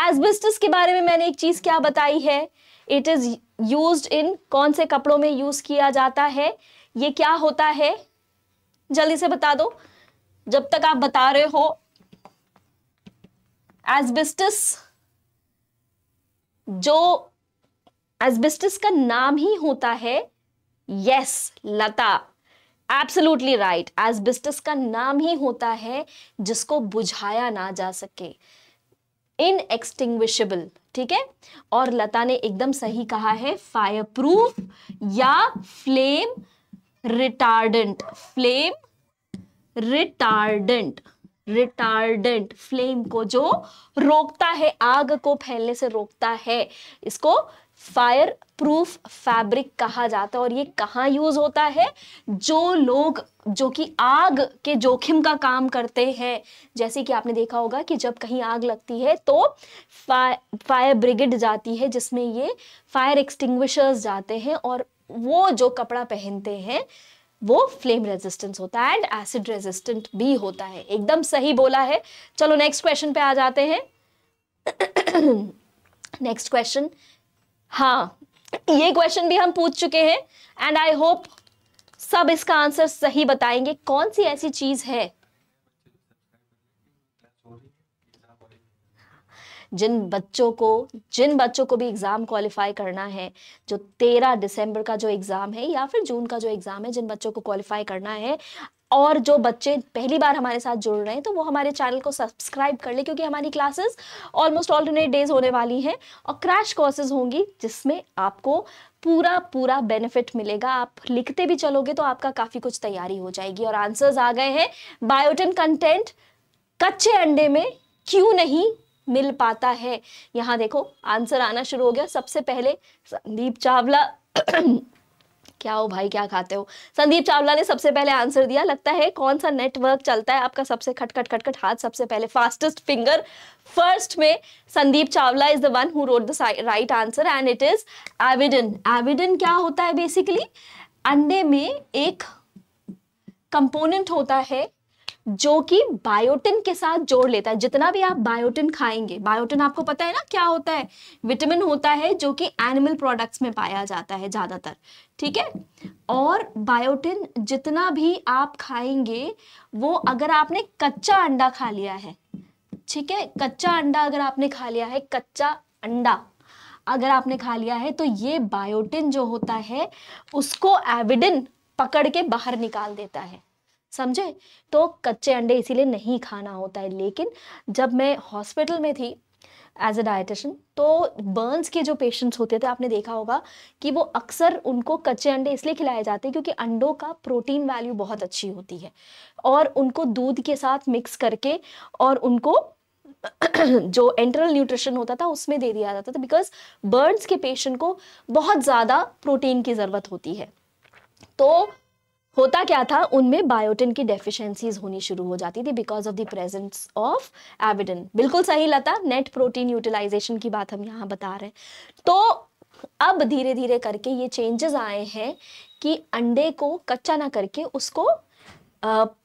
एजबेस्टस के बारे में मैंने एक चीज़ क्या बताई है इट इज़ यूज इन कौन से कपड़ों में यूज़ किया जाता है ये क्या होता है जल्दी से बता दो जब तक आप बता रहे हो एस्बेस्टिस जो एस्बेस्टिस का नाम ही होता है yes Lata absolutely right asbestos का नाम ही होता है जिसको बुझाया ना जा सके इन एक्सटिंग्विशेबल ठीक है और लता ने एकदम सही कहा है फायर प्रूफ या flame retardant flame retardant retardant flame को जो रोकता है आग को फैलने से रोकता है इसको फायर प्रूफ फैब्रिक कहा जाता है और ये कहाँ यूज होता है जो लोग जो कि आग के जोखिम का काम करते हैं जैसे कि आपने देखा होगा कि जब कहीं आग लगती है तो फा, फायर ब्रिगेड जाती है जिसमें ये फायर एक्सटिंग्विशर्स जाते हैं और वो जो कपड़ा पहनते हैं वो फ्लेम रेजिस्टेंस होता है एंड एसिड रेजिस्टेंट भी होता है एकदम सही बोला है चलो नेक्स्ट क्वेश्चन पे आ जाते हैं नेक्स्ट <coughs> क्वेश्चन हाँ ये क्वेश्चन भी हम पूछ चुके हैं एंड आई होप सब इसका आंसर सही बताएंगे कौन सी ऐसी चीज है जिन बच्चों को जिन बच्चों को भी एग्ज़ाम क्वालिफाई करना है जो तेरह दिसंबर का जो एग्ज़ाम है या फिर जून का जो एग्ज़ाम है जिन बच्चों को क्वालिफाई करना है और जो बच्चे पहली बार हमारे साथ जुड़ रहे हैं तो वो हमारे चैनल को सब्सक्राइब कर ले क्योंकि हमारी क्लासेस ऑलमोस्ट ऑल्टरनेट डेज होने वाली हैं और क्रैश कोर्सेज होंगी जिसमें आपको पूरा पूरा बेनिफिट मिलेगा आप लिखते भी चलोगे तो आपका काफ़ी कुछ तैयारी हो जाएगी और आंसर्स आ गए हैं बायोटिन कंटेंट कच्चे अंडे में क्यों नहीं मिल पाता है यहाँ देखो आंसर आना शुरू हो गया सबसे पहले संदीप चावला <clears throat> क्या हो भाई क्या खाते हो संदीप चावला ने सबसे पहले आंसर दिया लगता है कौन सा नेटवर्क चलता है आपका सबसे खटखट खटखट हाथ सबसे पहले फास्टेस्ट फिंगर फर्स्ट में Sandeep Chawla is the one who wrote the right answer and it is avidin avidin क्या होता है बेसिकली अंडे में एक कंपोनेंट होता है जो कि बायोटिन के साथ जोड़ लेता है जितना भी आप बायोटिन खाएंगे बायोटिन आपको पता है ना क्या होता है विटामिन होता है जो कि एनिमल प्रोडक्ट्स में पाया जाता है ज़्यादातर ठीक है और बायोटिन जितना भी आप खाएंगे वो अगर आपने कच्चा अंडा खा लिया है ठीक है कच्चा अंडा अगर आपने खा लिया है कच्चा अंडा अगर आपने खा लिया है तो ये बायोटिन जो होता है उसको एविडिन पकड़ के बाहर निकाल देता है समझे तो कच्चे अंडे इसीलिए नहीं खाना होता है लेकिन जब मैं हॉस्पिटल में थी एज अ डायटिशन तो बर्न्स के जो पेशेंट्स होते थे आपने देखा होगा कि वो अक्सर उनको कच्चे अंडे इसलिए खिलाए जाते हैं क्योंकि अंडों का प्रोटीन वैल्यू बहुत अच्छी होती है और उनको दूध के साथ मिक्स करके और उनको <clears throat> जो एंटरल न्यूट्रिशन होता था उसमें दे दिया जाता था बिकॉज बर्न्स के पेशेंट को बहुत ज़्यादा प्रोटीन की ज़रूरत होती है तो होता क्या था उनमें बायोटिन की डेफिशिएंसीज होनी शुरू हो जाती थी because of the presence of avidin बिल्कुल सही लता नेट प्रोटीन यूटिलाइजेशन की बात हम यहाँ बता रहे हैं तो अब धीरे धीरे करके ये चेंजेस आए हैं कि अंडे को कच्चा ना करके उसको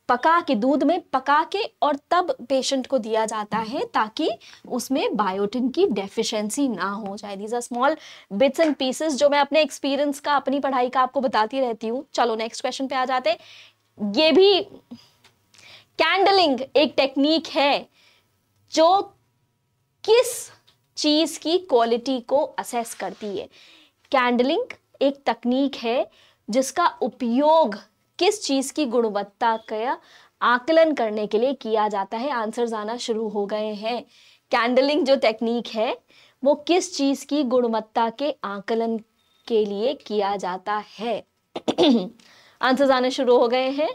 पका के दूध में पका के और तब पेशेंट को दिया जाता है ताकि उसमें बायोटिन की डेफिशिएंसी ना हो जाए these are small bits and pieces जो मैं अपने एक्सपीरियंस का अपनी पढ़ाई का आपको बताती रहती हूँ चलो नेक्स्ट क्वेश्चन पे आ जाते ये भी कैंडलिंग एक टेक्निक है जो किस चीज की क्वालिटी को असेस करती है कैंडलिंग एक तकनीक है जिसका उपयोग किस चीज़ की गुणवत्ता का आकलन करने के लिए किया जाता है आंसर आना शुरू हो गए हैं कैंडलिंग जो टेक्निक है वो किस चीज़ की गुणवत्ता के आकलन के लिए किया जाता है आंसर <clears throat> आने शुरू हो गए हैं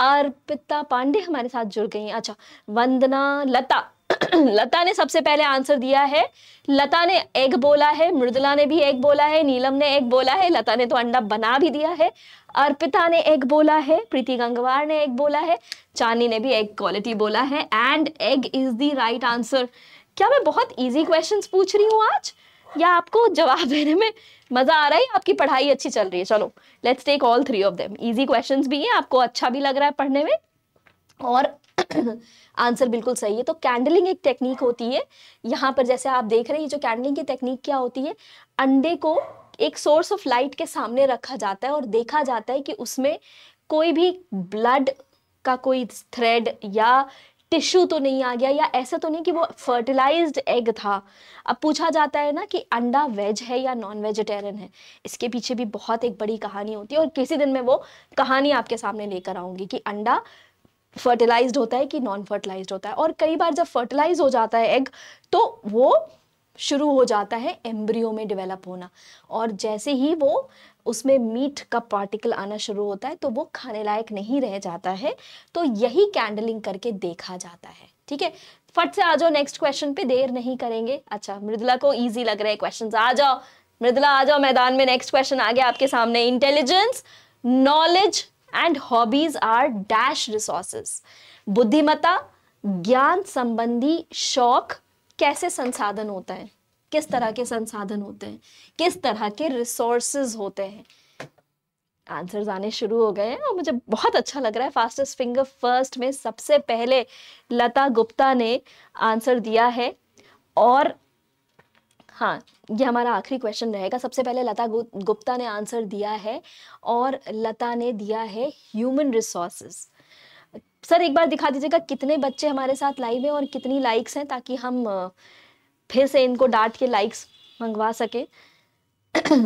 अर्पिता पांडे हमारे साथ जुड़ गई हैं अच्छा वंदना लता <clears throat> लता ने सबसे पहले आंसर दिया है लता ने एग बोला है मृदुला ने भी एग बोला है नीलम ने एग बोला है लता ने तो अंडा बना भी दिया है अर्पिता ने एग बोला है प्रीति गंगवार ने एग बोला है चांदी ने भी एग क्वालिटी बोला है and egg is the right answer क्या मैं बहुत इजी क्वेश्चंस पूछ रही हूँ आज या आपको जवाब देने में मजा आ रहा है आपकी पढ़ाई अच्छी चल रही है चलो let's take all three of them easy question भी हैं आपको अच्छा भी लग रहा है पढ़ने में और आंसर <clears throat> बिल्कुल सही है तो कैंडलिंग एक टेक्निक होती है यहाँ पर जैसे आप देख रहे हैं जो कैंडलिंग की टेक्निक क्या होती है अंडे को एक सोर्स ऑफ लाइट के सामने रखा जाता है और देखा जाता है कि उसमें कोई भी ब्लड का कोई थ्रेड या टिश्यू तो नहीं आ गया या ऐसा तो नहीं कि वो फर्टिलाइज्ड एग था अब पूछा जाता है ना कि अंडा वेज है या नॉन वेजिटेरियन है इसके पीछे भी बहुत एक बड़ी कहानी होती है और किसी दिन मैं वो कहानी आपके सामने लेकर आऊंगी कि अंडा फर्टिलाइज्ड होता है कि नॉन फर्टिलाइज्ड होता है और कई बार जब फर्टिलाइज हो जाता है एग तो वो शुरू हो जाता है एम्ब्रियो में डेवलप होना और जैसे ही वो उसमें मीट का पार्टिकल आना शुरू होता है तो वो खाने लायक नहीं रह जाता है तो यही कैंडलिंग करके देखा जाता है ठीक है फट से आ जाओ नेक्स्ट क्वेश्चन पे देर नहीं करेंगे अच्छा मृदुला को इजी लग रहा है क्वेश्चन आ जाओ मृदुला आ जाओ मैदान में नेक्स्ट क्वेश्चन आ गया आपके सामने intelligence knowledge and hobbies are dash resources बुद्धिमता ज्ञान संबंधी शौक कैसे संसाधन होता है किस तरह के संसाधन होते हैं किस तरह के रिसोर्सेज होते हैं आंसर्स आने शुरू हो गए और मुझे बहुत अच्छा लग रहा है फास्टेस्ट फिंगर फर्स्ट में सबसे पहले लता गुप्ता ने आंसर दिया है और हाँ ये हमारा आखिरी क्वेश्चन रहेगा सबसे पहले लता गुप्ता ने आंसर दिया है और लता ने दिया है ह्यूमन रिसोर्सेज सर एक बार दिखा दीजिएगा कितने बच्चे हमारे साथ लाइव हैं और कितनी लाइक्स हैं ताकि हम फिर से इनको डांट के लाइक्स मंगवा सके <clears throat>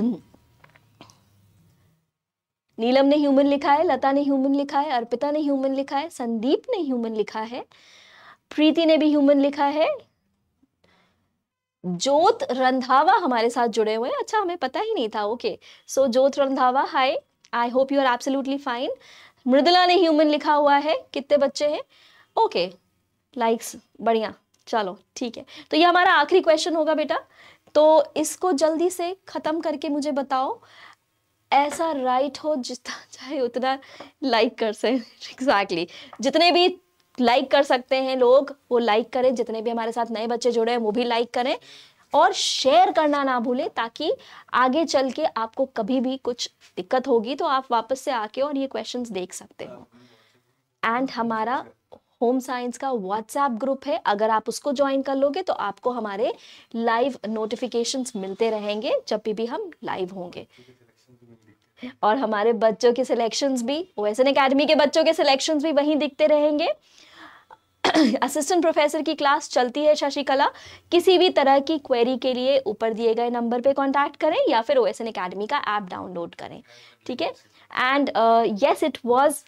नीलम ने ह्यूमन लिखा है लता ने ह्यूमन लिखा है अर्पिता ने ह्यूमन लिखा है संदीप ने ह्यूमन लिखा है प्रीति ने भी ह्यूमन लिखा है ज्योत रंधावा हमारे साथ जुड़े हुए हैं अच्छा हमें पता ही नहीं था okay so Jyot Randhawa hi I hope you are absolutely fine Mridula ने ह्यूमन लिखा हुआ है कितने बच्चे हैं ओके लाइक्स बढ़िया चलो ठीक है तो ये हमारा आखिरी क्वेश्चन होगा बेटा तो इसको जल्दी से ख़त्म करके मुझे बताओ ऐसा राइट हो जितना <laughs> चाहे उतना लाइक कर सकें एग्जैक्टली exactly. जितने भी लाइक कर सकते हैं लोग वो लाइक करें जितने भी हमारे साथ नए बच्चे जुड़े हैं वो भी लाइक करें और शेयर करना ना भूले ताकि आगे चल के आपको कभी भी कुछ दिक्कत होगी तो आप वापस से आके और ये क्वेश्चन देख सकते हो एंड हमारा होम साइंस का व्हाट्सएप ग्रुप है अगर आप उसको ज्वाइन कर लोगे तो आपको हमारे लाइव नोटिफिकेशंस मिलते रहेंगे जब भी, भी हम लाइव होंगे और हमारे बच्चों के सिलेक्शंस भी ओ एस एन अकेडमी के बच्चों के सिलेक्शंस भी वहीं दिखते रहेंगे असिस्टेंट <coughs> प्रोफेसर की क्लास चलती है शशिकला किसी भी तरह की क्वेरी के लिए ऊपर दिए गए नंबर पे कांटेक्ट करें या फिर ओ एस एन अकेडमी का ऐप डाउनलोड करें ठीक है and yes it was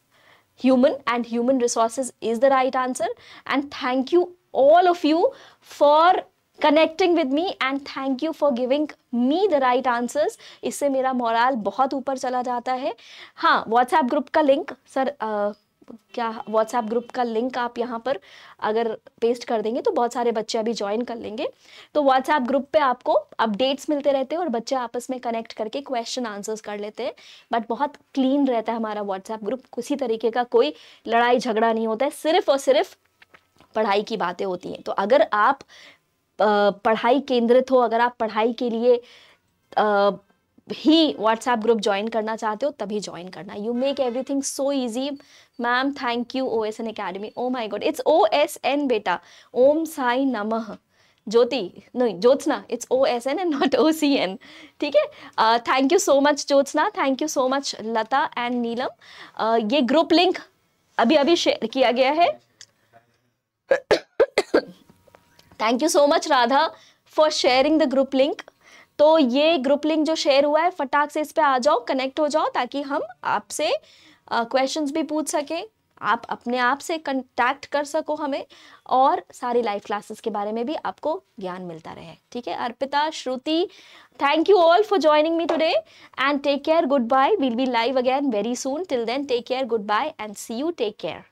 human and human resources is the right answer and thank you all of you for connecting with me and thank you for giving me the right answers इससे मेरा morale बहुत ऊपर चला जाता है हाँ WhatsApp group का link sir uh, क्या व्हाट्सएप ग्रुप का लिंक आप यहाँ पर अगर पेस्ट कर देंगे तो बहुत सारे बच्चे अभी ज्वाइन कर लेंगे तो व्हाट्सएप ग्रुप पे आपको अपडेट्स मिलते रहते हैं और बच्चे आपस में कनेक्ट करके क्वेश्चन आंसर्स कर लेते हैं बट बहुत क्लीन रहता है हमारा व्हाट्सएप ग्रुप किसी तरीके का कोई लड़ाई झगड़ा नहीं होता है सिर्फ और सिर्फ पढ़ाई की बातें होती हैं तो अगर आप पढ़ाई केंद्रित हो अगर आप पढ़ाई के लिए भी व्हाट्सएप ग्रुप ज्वाइन करना चाहते हो तभी ज्वाइन करना you make everything so easy ma'am thank you O S N academy oh my god it's O S N बेटा ओम साई नमः ज्योति नहीं Jyotsna it's O S N and not O C N ठीक है थैंक यू सो मच Jyotsna thank you so much Lata and Neelam ये group link अभी अभी share किया गया है thank you so much Radha for sharing the group link तो ये ग्रुप लिंक जो शेयर हुआ है फटाक से इस पर आ जाओ कनेक्ट हो जाओ ताकि हम आपसे क्वेश्चन भी पूछ सकें आप अपने आप से कंटैक्ट कर सको हमें और सारी लाइव क्लासेस के बारे में भी आपको ज्ञान मिलता रहे ठीक है Arpita Shruti thank you all for joining me today and take care good bye will be live again very soon till then take care good bye and see you take care